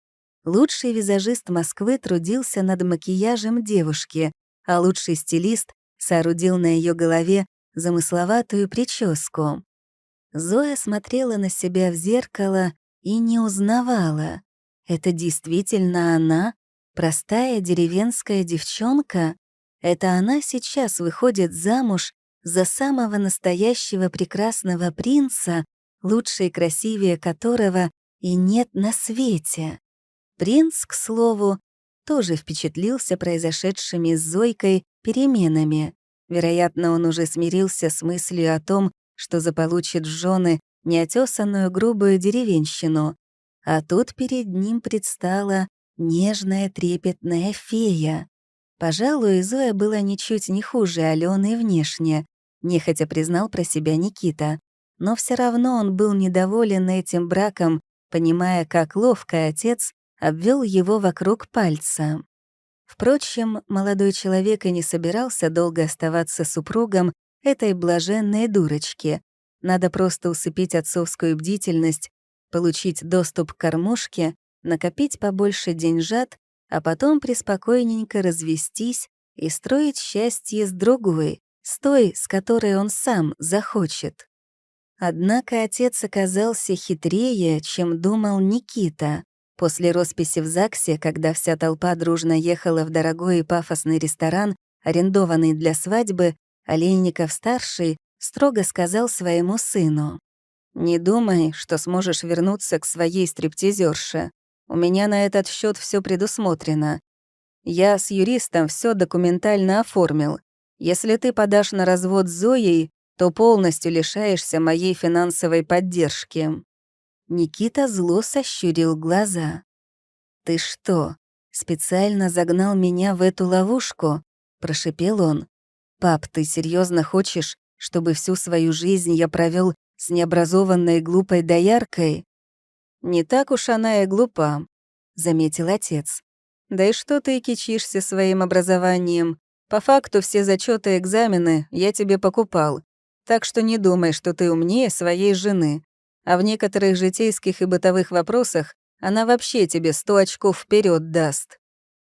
Лучший визажист Москвы трудился над макияжем девушки, а лучший стилист соорудил на ее голове замысловатую прическу. Зоя смотрела на себя в зеркало и не узнавала. Это действительно она, простая деревенская девчонка? Это она сейчас выходит замуж за самого настоящего прекрасного принца, лучше и красивее которого и нет на свете. Принц, к слову, тоже впечатлился произошедшими с Зойкой переменами. Вероятно, он уже смирился с мыслью о том, что заполучит в жены неотесанную грубую деревенщину. А тут перед ним предстала нежная трепетная фея. Пожалуй, Зоя была ничуть не хуже Алены внешне, нехотя признал про себя Никита но все равно он был недоволен этим браком, понимая, как ловко отец обвел его вокруг пальца. Впрочем, молодой человек и не собирался долго оставаться супругом этой блаженной дурочки. Надо просто усыпить отцовскую бдительность, получить доступ к кормушке, накопить побольше деньжат, а потом преспокойненько развестись и строить счастье с другой, с той, с которой он сам захочет. Однако отец оказался хитрее, чем думал Никита. После росписи в ЗАГСе, когда вся толпа дружно ехала в дорогой и пафосный ресторан, арендованный для свадьбы, Олейников-старший строго сказал своему сыну. «Не думай, что сможешь вернуться к своей стриптизерше. У меня на этот счет все предусмотрено. Я с юристом все документально оформил. Если ты подашь на развод с Зоей, то полностью лишаешься моей финансовой поддержки». Никита зло сощурил глаза. «Ты что, специально загнал меня в эту ловушку?» — прошипел он. «Пап, ты серьезно хочешь, чтобы всю свою жизнь я провел с необразованной глупой дояркой?» «Не так уж она и глупа», — заметил отец. «Да и что ты кичишься своим образованием? По факту все зачеты и экзамены я тебе покупал. Так что не думай, что ты умнее своей жены. А в некоторых житейских и бытовых вопросах она вообще тебе сто очков вперед даст».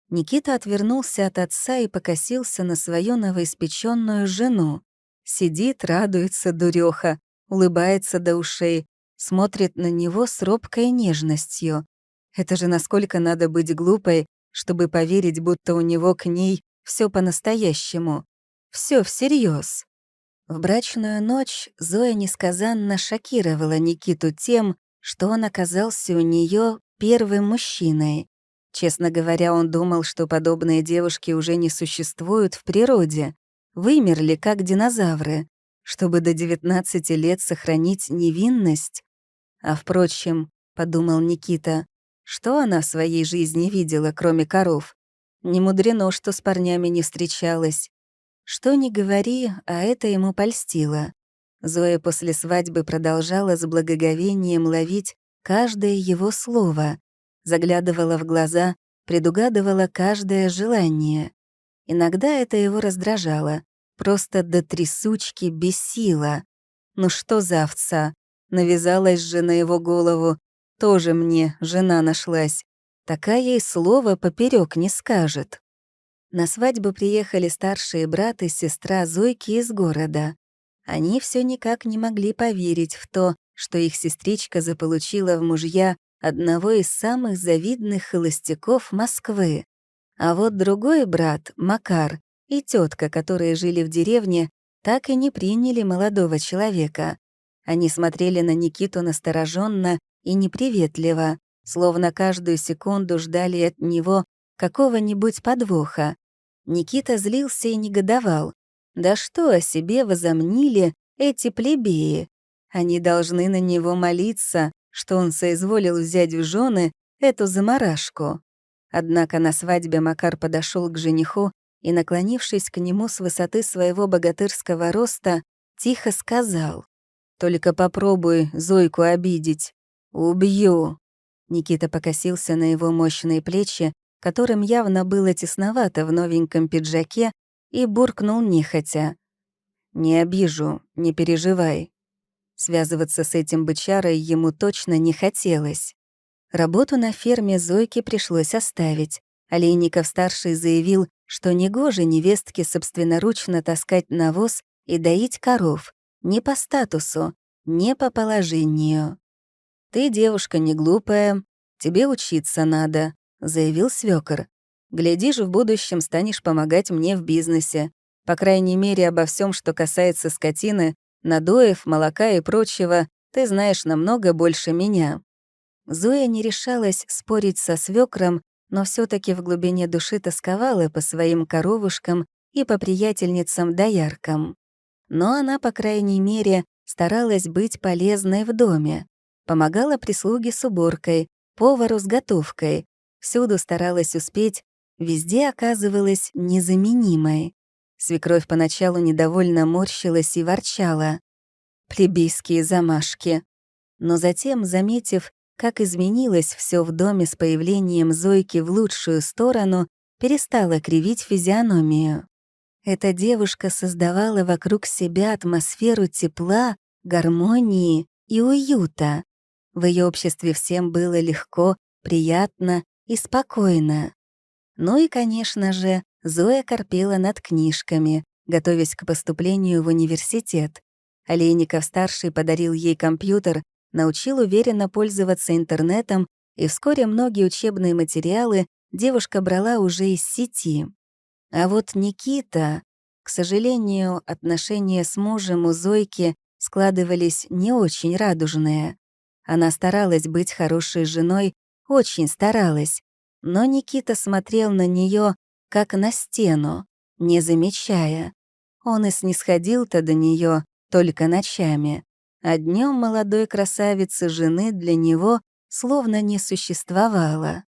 Никита отвернулся от отца и покосился на свою новоиспеченную жену. Сидит, радуется дуреха, улыбается до ушей, смотрит на него с робкой нежностью. Это же насколько надо быть глупой, чтобы поверить, будто у него к ней все по-настоящему. Все всерьез. В брачную ночь Зоя несказанно шокировала Никиту тем, что он оказался у нее первым мужчиной. Честно говоря, он думал, что подобные девушки уже не существуют в природе, вымерли как динозавры, чтобы до 19 лет сохранить невинность. А впрочем, — подумал Никита, — что она в своей жизни видела, кроме коров? Не мудрено, что с парнями не встречалась. Что ни говори, а это ему польстило. Зоя после свадьбы продолжала с благоговением ловить каждое его слово, заглядывала в глаза, предугадывала каждое желание. Иногда это его раздражало, просто до трясучки бесило. Ну что за овца? Навязалась же на его голову. Тоже мне жена нашлась. Такая и слово поперек не скажет. На свадьбу приехали старшие брат и сестра Зойки из города. Они все никак не могли поверить в то, что их сестричка заполучила в мужья одного из самых завидных холостяков Москвы. А вот другой брат, Макар, и тетка, которые жили в деревне, так и не приняли молодого человека. Они смотрели на Никиту настороженно и неприветливо, словно каждую секунду ждали от него какого-нибудь подвоха. Никита злился и негодовал. Да что о себе возомнили эти плебеи? Они должны на него молиться, что он соизволил взять в жены эту заморашку. Однако на свадьбе Макар подошел к жениху и, наклонившись к нему с высоты своего богатырского роста, тихо сказал. «Только попробуй Зойку обидеть. Убью!» Никита покосился на его мощные плечи которым явно было тесновато в новеньком пиджаке, и буркнул нехотя. «Не обижу, не переживай». Связываться с этим бычарой ему точно не хотелось. Работу на ферме Зойке пришлось оставить. Олейников-старший заявил, что негоже невестке собственноручно таскать навоз и доить коров, не по статусу, не по положению. «Ты девушка не глупая, тебе учиться надо заявил свёкор. «Глядишь, в будущем станешь помогать мне в бизнесе. По крайней мере, обо всем, что касается скотины, надоев, молока и прочего, ты знаешь намного больше меня». Зоя не решалась спорить со свёкром, но все таки в глубине души тосковала по своим коровушкам и по приятельницам-дояркам. Но она, по крайней мере, старалась быть полезной в доме. Помогала прислуге с уборкой, повару с готовкой, Всюду старалась успеть, везде оказывалась незаменимой. Свекровь поначалу недовольно морщилась и ворчала. Плебейские замашки. Но затем, заметив, как изменилось все в доме с появлением Зойки в лучшую сторону, перестала кривить физиономию. Эта девушка создавала вокруг себя атмосферу тепла, гармонии и уюта. В ее обществе всем было легко, приятно и спокойно. Ну и, конечно же, Зоя корпела над книжками, готовясь к поступлению в университет. Олейников-старший подарил ей компьютер, научил уверенно пользоваться интернетом, и вскоре многие учебные материалы девушка брала уже из сети. А вот Никита... К сожалению, отношения с мужем у Зойки складывались не очень радужные. Она старалась быть хорошей женой, очень старалась, но Никита смотрел на нее как на стену, не замечая. Он и снисходил-то до нее только ночами, а днем молодой красавицы жены для него словно не существовало.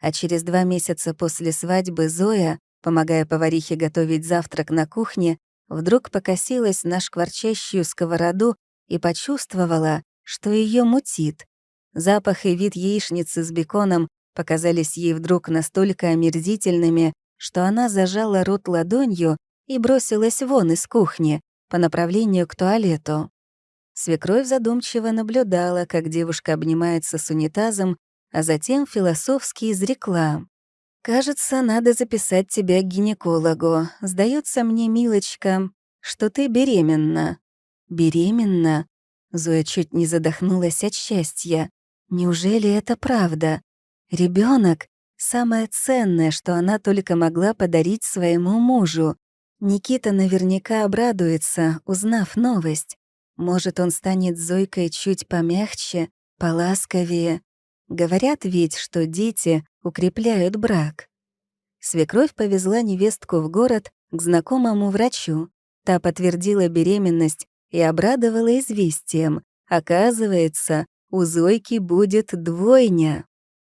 А через два месяца после свадьбы Зоя, помогая поварихе готовить завтрак на кухне, вдруг покосилась на шкварчащую сковороду и почувствовала, что ее мутит, Запах и вид яичницы с беконом показались ей вдруг настолько омерзительными, что она зажала рот ладонью и бросилась вон из кухни, по направлению к туалету. Свекровь задумчиво наблюдала, как девушка обнимается с унитазом, а затем философски изрекла. «Кажется, надо записать тебя к гинекологу. Сдается мне, милочка, что ты беременна». «Беременна?» Зоя чуть не задохнулась от счастья. Неужели это правда? Ребенок — самое ценное, что она только могла подарить своему мужу. Никита наверняка обрадуется, узнав новость. Может, он станет Зойкой чуть помягче, поласковее. Говорят ведь, что дети укрепляют брак. Свекровь повезла невестку в город к знакомому врачу. Та подтвердила беременность и обрадовала известием. Оказывается, у Зойки будет двойня.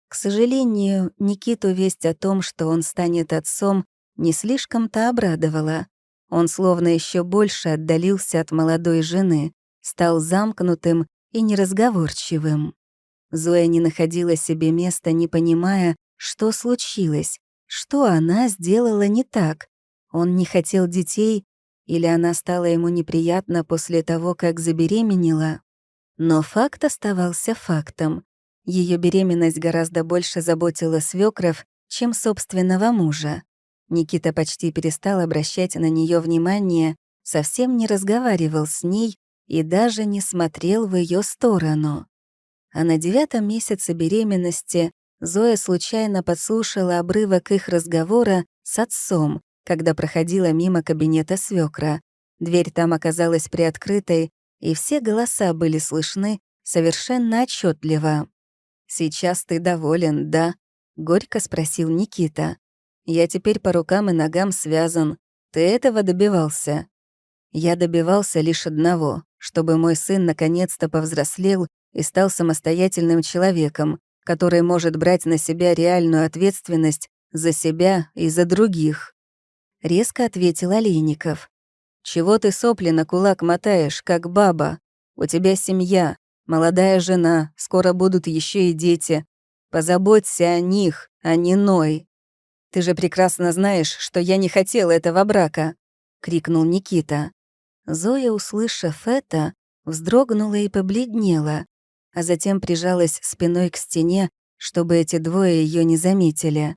К сожалению, Никиту весть о том, что он станет отцом, не слишком-то обрадовала. Он словно еще больше отдалился от молодой жены, стал замкнутым и неразговорчивым. Зоя не находила себе места, не понимая, что случилось, что она сделала не так. Он не хотел детей, или она стала ему неприятна после того, как забеременела. Но факт оставался фактом. Ее беременность гораздо больше заботила свекров, чем собственного мужа. Никита почти перестал обращать на нее внимание, совсем не разговаривал с ней и даже не смотрел в ее сторону. А на девятом месяце беременности Зоя случайно подслушала обрывок их разговора с отцом, когда проходила мимо кабинета свекра. Дверь там оказалась приоткрытой, и все голоса были слышны совершенно отчетливо. «Сейчас ты доволен, да?» — горько спросил Никита. «Я теперь по рукам и ногам связан. Ты этого добивался?» «Я добивался лишь одного, чтобы мой сын наконец-то повзрослел и стал самостоятельным человеком, который может брать на себя реальную ответственность за себя и за других», — резко ответил Олейников. Чего ты сопли на кулак мотаешь, как баба? У тебя семья, молодая жена, скоро будут еще и дети. Позаботься о них, а не ной. Ты же прекрасно знаешь, что я не хотел этого брака, крикнул Никита. Зоя, услышав это, вздрогнула и побледнела, а затем прижалась спиной к стене, чтобы эти двое ее не заметили.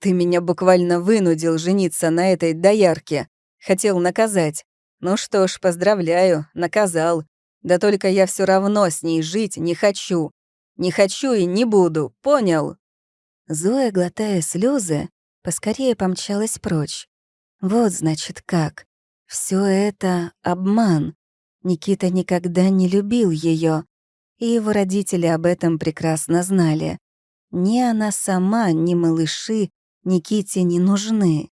Ты меня буквально вынудил жениться на этой доярке, Хотел наказать. Ну что ж, поздравляю, наказал. Да только я все равно с ней жить не хочу. Не хочу и не буду, понял?» Зоя, глотая слезы, поскорее помчалась прочь. Вот, значит, как. Все это обман. Никита никогда не любил ее, и его родители об этом прекрасно знали. Ни она сама, ни малыши Никите не нужны.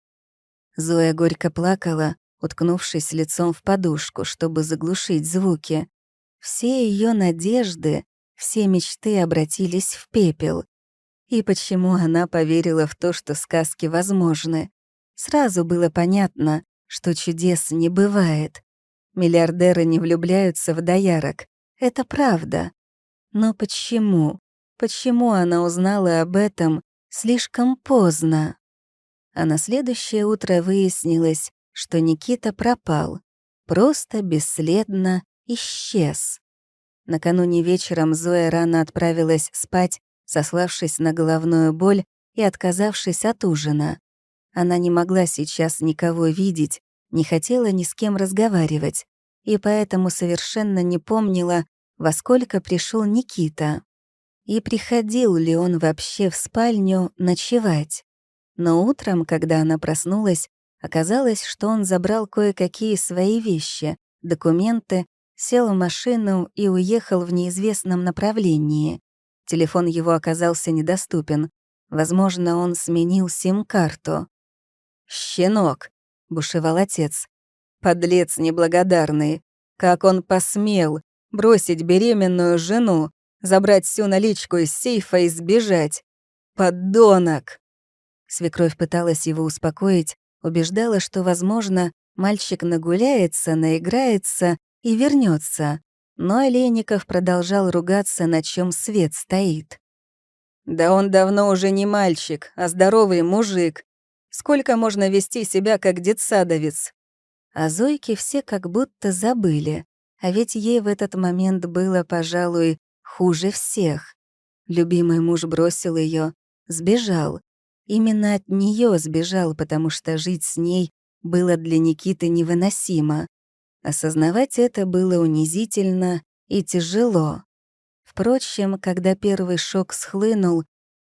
Зоя горько плакала, уткнувшись лицом в подушку, чтобы заглушить звуки. Все ее надежды, все мечты обратились в пепел. И почему она поверила в то, что сказки возможны? Сразу было понятно, что чудес не бывает. Миллиардеры не влюбляются в доярок. Это правда. Но почему? Почему она узнала об этом слишком поздно? а на следующее утро выяснилось, что Никита пропал, просто бесследно исчез. Накануне вечером Зоя рано отправилась спать, сославшись на головную боль и отказавшись от ужина. Она не могла сейчас никого видеть, не хотела ни с кем разговаривать, и поэтому совершенно не помнила, во сколько пришел Никита. И приходил ли он вообще в спальню ночевать? Но утром, когда она проснулась, оказалось, что он забрал кое-какие свои вещи, документы, сел в машину и уехал в неизвестном направлении. Телефон его оказался недоступен. Возможно, он сменил сим-карту. «Щенок!» — бушевал отец. «Подлец неблагодарный! Как он посмел бросить беременную жену, забрать всю наличку из сейфа и сбежать! Подонок!» Свекровь пыталась его успокоить, убеждала, что, возможно, мальчик нагуляется, наиграется и вернется. Но Олейников продолжал ругаться, на чем свет стоит. «Да он давно уже не мальчик, а здоровый мужик. Сколько можно вести себя как детсадовец?» А Зойке все как будто забыли, а ведь ей в этот момент было, пожалуй, хуже всех. Любимый муж бросил ее, сбежал, Именно от нее сбежал, потому что жить с ней было для Никиты невыносимо. Осознавать это было унизительно и тяжело. Впрочем, когда первый шок схлынул,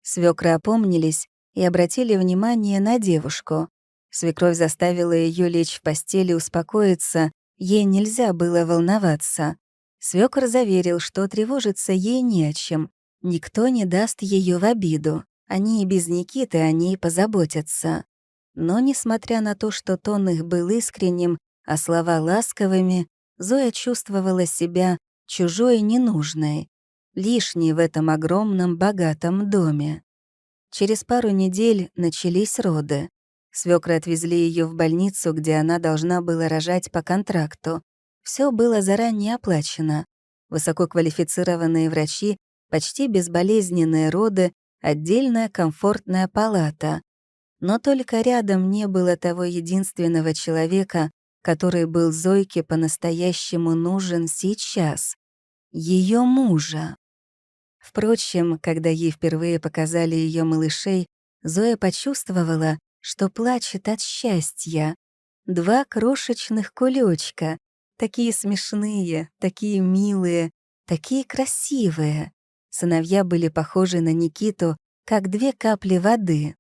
свекры опомнились и обратили внимание на девушку. Свекровь заставила ее лечь в постели успокоиться, ей нельзя было волноваться. Свекр заверил, что тревожиться ей не о чем, никто не даст ее в обиду. Они и без Никиты о ней позаботятся. Но, несмотря на то, что тон их был искренним, а слова ласковыми, Зоя чувствовала себя чужой и ненужной, лишней в этом огромном богатом доме. Через пару недель начались роды. Свёкры отвезли ее в больницу, где она должна была рожать по контракту. Все было заранее оплачено. Высококвалифицированные врачи, почти безболезненные роды отдельная комфортная палата. Но только рядом не было того единственного человека, который был Зойке по-настоящему нужен сейчас — ее мужа. Впрочем, когда ей впервые показали ее малышей, Зоя почувствовала, что плачет от счастья. Два крошечных кулечка, такие смешные, такие милые, такие красивые. Сыновья были похожи на Никиту, как две капли воды.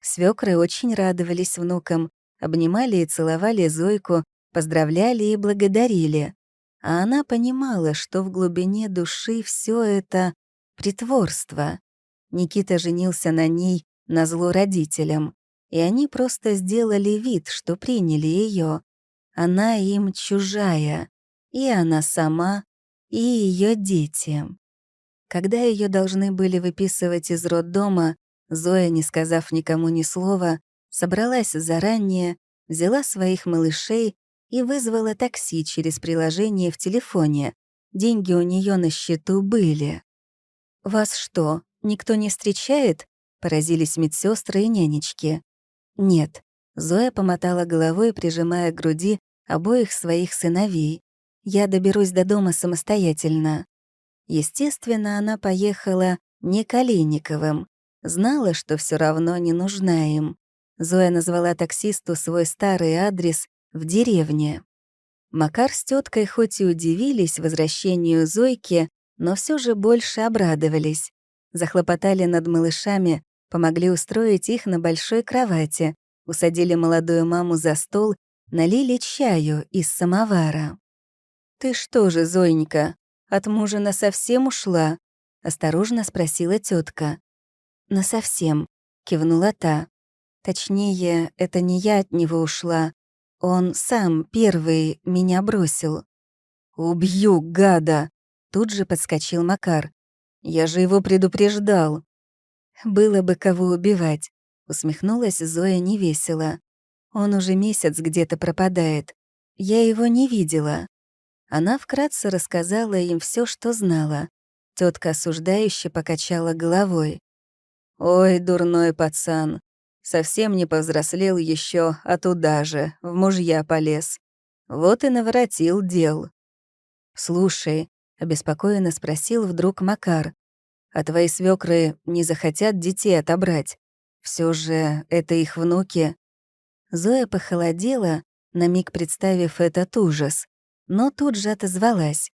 Свекры очень радовались внукам, обнимали и целовали Зойку, поздравляли и благодарили. А она понимала, что в глубине души все это притворство. Никита женился на ней на зло родителям, и они просто сделали вид, что приняли ее. Она им чужая, и она сама, и ее дети. Когда ее должны были выписывать из роддома, Зоя, не сказав никому ни слова, собралась заранее, взяла своих малышей и вызвала такси через приложение в телефоне. Деньги у нее на счету были. «Вас что, никто не встречает?» — поразились медсестры и нянечки. «Нет», — Зоя помотала головой, прижимая к груди обоих своих сыновей. «Я доберусь до дома самостоятельно». Естественно, она поехала не Калиниковым, знала, что все равно не нужна им. Зоя назвала таксисту свой старый адрес в деревне. Макар с теткой хоть и удивились возвращению Зойки, но все же больше обрадовались. Захлопотали над малышами, помогли устроить их на большой кровати, усадили молодую маму за стол, налили чаю из самовара. «Ты что же, Зойнька, от мужа на совсем ушла?» — осторожно спросила тетка. На совсем, кивнула та. «Точнее, это не я от него ушла. Он сам первый меня бросил». «Убью, гада!» — тут же подскочил Макар. «Я же его предупреждал». «Было бы кого убивать», — усмехнулась Зоя невесело. «Он уже месяц где-то пропадает. Я его не видела». Она вкратце рассказала им все, что знала. Тетка осуждающе покачала головой. «Ой, дурной пацан, совсем не повзрослел еще, а туда же, в мужья полез. Вот и наворотил дел». «Слушай», — обеспокоенно спросил вдруг Макар, «а твои свекры не захотят детей отобрать? Все же это их внуки». Зоя похолодела, на миг представив этот ужас но тут же отозвалась.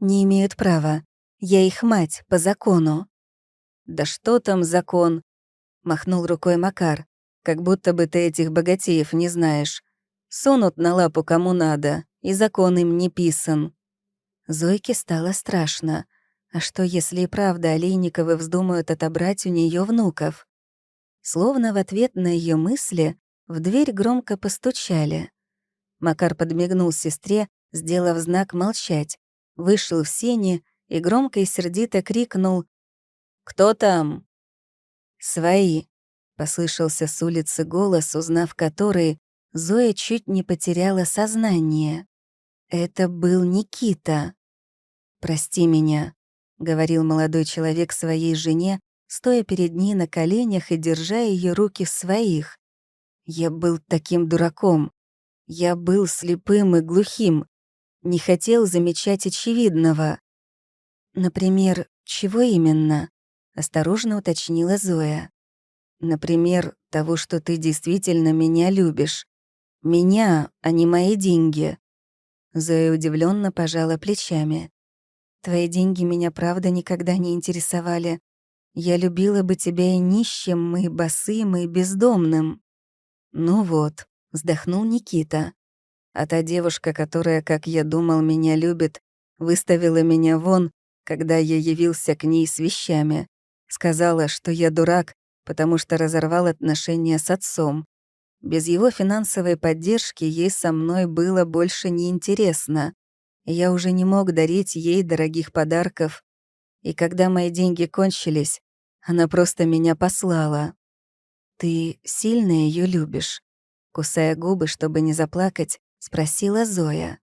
«Не имеют права. Я их мать, по закону». «Да что там закон?» — махнул рукой Макар. «Как будто бы ты этих богатеев не знаешь. Сунут на лапу кому надо, и закон им не писан». Зойке стало страшно. А что, если и правда Олейниковы вздумают отобрать у нее внуков? Словно в ответ на ее мысли в дверь громко постучали. Макар подмигнул сестре сделав знак молчать, вышел в сени и громко и сердито крикнул «Кто там?» «Свои», — послышался с улицы голос, узнав который, Зоя чуть не потеряла сознание. Это был Никита. «Прости меня», — говорил молодой человек своей жене, стоя перед ней на коленях и держа ее руки в своих. «Я был таким дураком. Я был слепым и глухим не хотел замечать очевидного. Например, чего именно? Осторожно уточнила Зоя. Например, того, что ты действительно меня любишь. Меня, а не мои деньги. Зоя удивленно пожала плечами. Твои деньги меня правда никогда не интересовали. Я любила бы тебя и нищим, и босым, и бездомным». «Ну вот», — вздохнул Никита а та девушка, которая, как я думал, меня любит, выставила меня вон, когда я явился к ней с вещами. Сказала, что я дурак, потому что разорвал отношения с отцом. Без его финансовой поддержки ей со мной было больше неинтересно. Я уже не мог дарить ей дорогих подарков. И когда мои деньги кончились, она просто меня послала. «Ты сильно ее любишь?» Кусая губы, чтобы не заплакать, — спросила Зоя.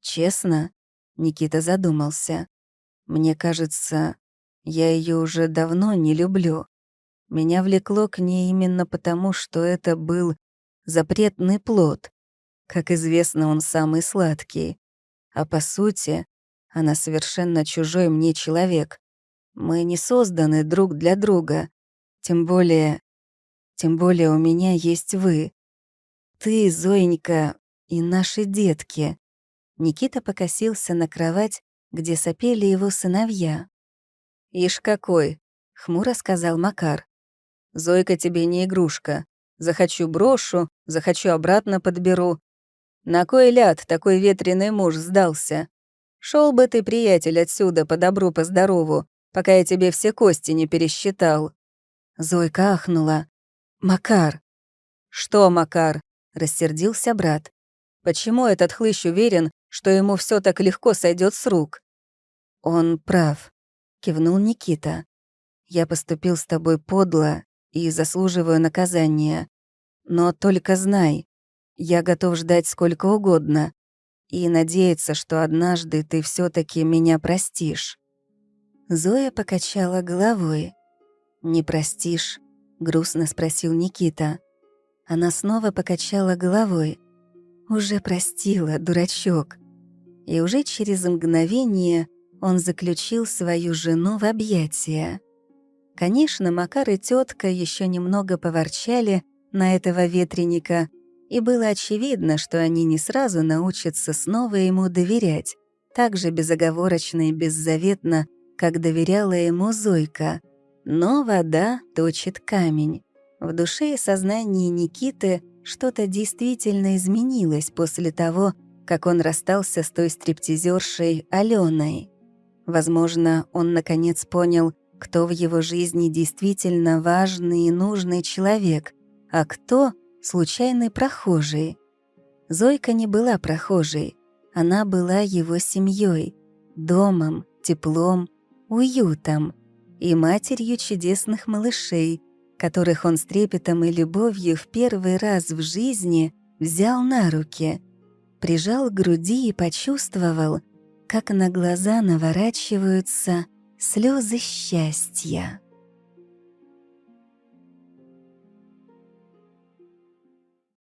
«Честно?» — Никита задумался. «Мне кажется, я ее уже давно не люблю. Меня влекло к ней именно потому, что это был запретный плод. Как известно, он самый сладкий. А по сути, она совершенно чужой мне человек. Мы не созданы друг для друга. Тем более... Тем более у меня есть вы. Ты, Зоенька, и наши детки. Никита покосился на кровать, где сопели его сыновья. «Ишь какой!» — хмуро сказал Макар. «Зойка тебе не игрушка. Захочу брошу, захочу обратно подберу. На кой ляд такой ветреный муж сдался? Шел бы ты, приятель, отсюда по добру, по здорову, пока я тебе все кости не пересчитал». Зойка ахнула. «Макар!» «Что, Макар?» — рассердился брат. Почему этот хлыщ уверен, что ему все так легко сойдет с рук? Он прав, кивнул Никита. Я поступил с тобой подло и заслуживаю наказания. Но только знай, я готов ждать сколько угодно и надеяться, что однажды ты все таки меня простишь. Зоя покачала головой. «Не простишь?» — грустно спросил Никита. Она снова покачала головой. Уже простила, дурачок. И уже через мгновение он заключил свою жену в объятия. Конечно, Макар и тетка еще немного поворчали на этого ветреника, и было очевидно, что они не сразу научатся снова ему доверять, так же безоговорочно и беззаветно, как доверяла ему Зойка. Но вода точит камень. В душе и сознании Никиты — что-то действительно изменилось после того, как он расстался с той стриптизершей Аленой. Возможно, он наконец понял, кто в его жизни действительно важный и нужный человек, а кто — случайный прохожий. Зойка не была прохожей, она была его семьей, домом, теплом, уютом и матерью чудесных малышей, которых он с трепетом и любовью в первый раз в жизни взял на руки, прижал к груди и почувствовал, как на глаза наворачиваются слезы счастья.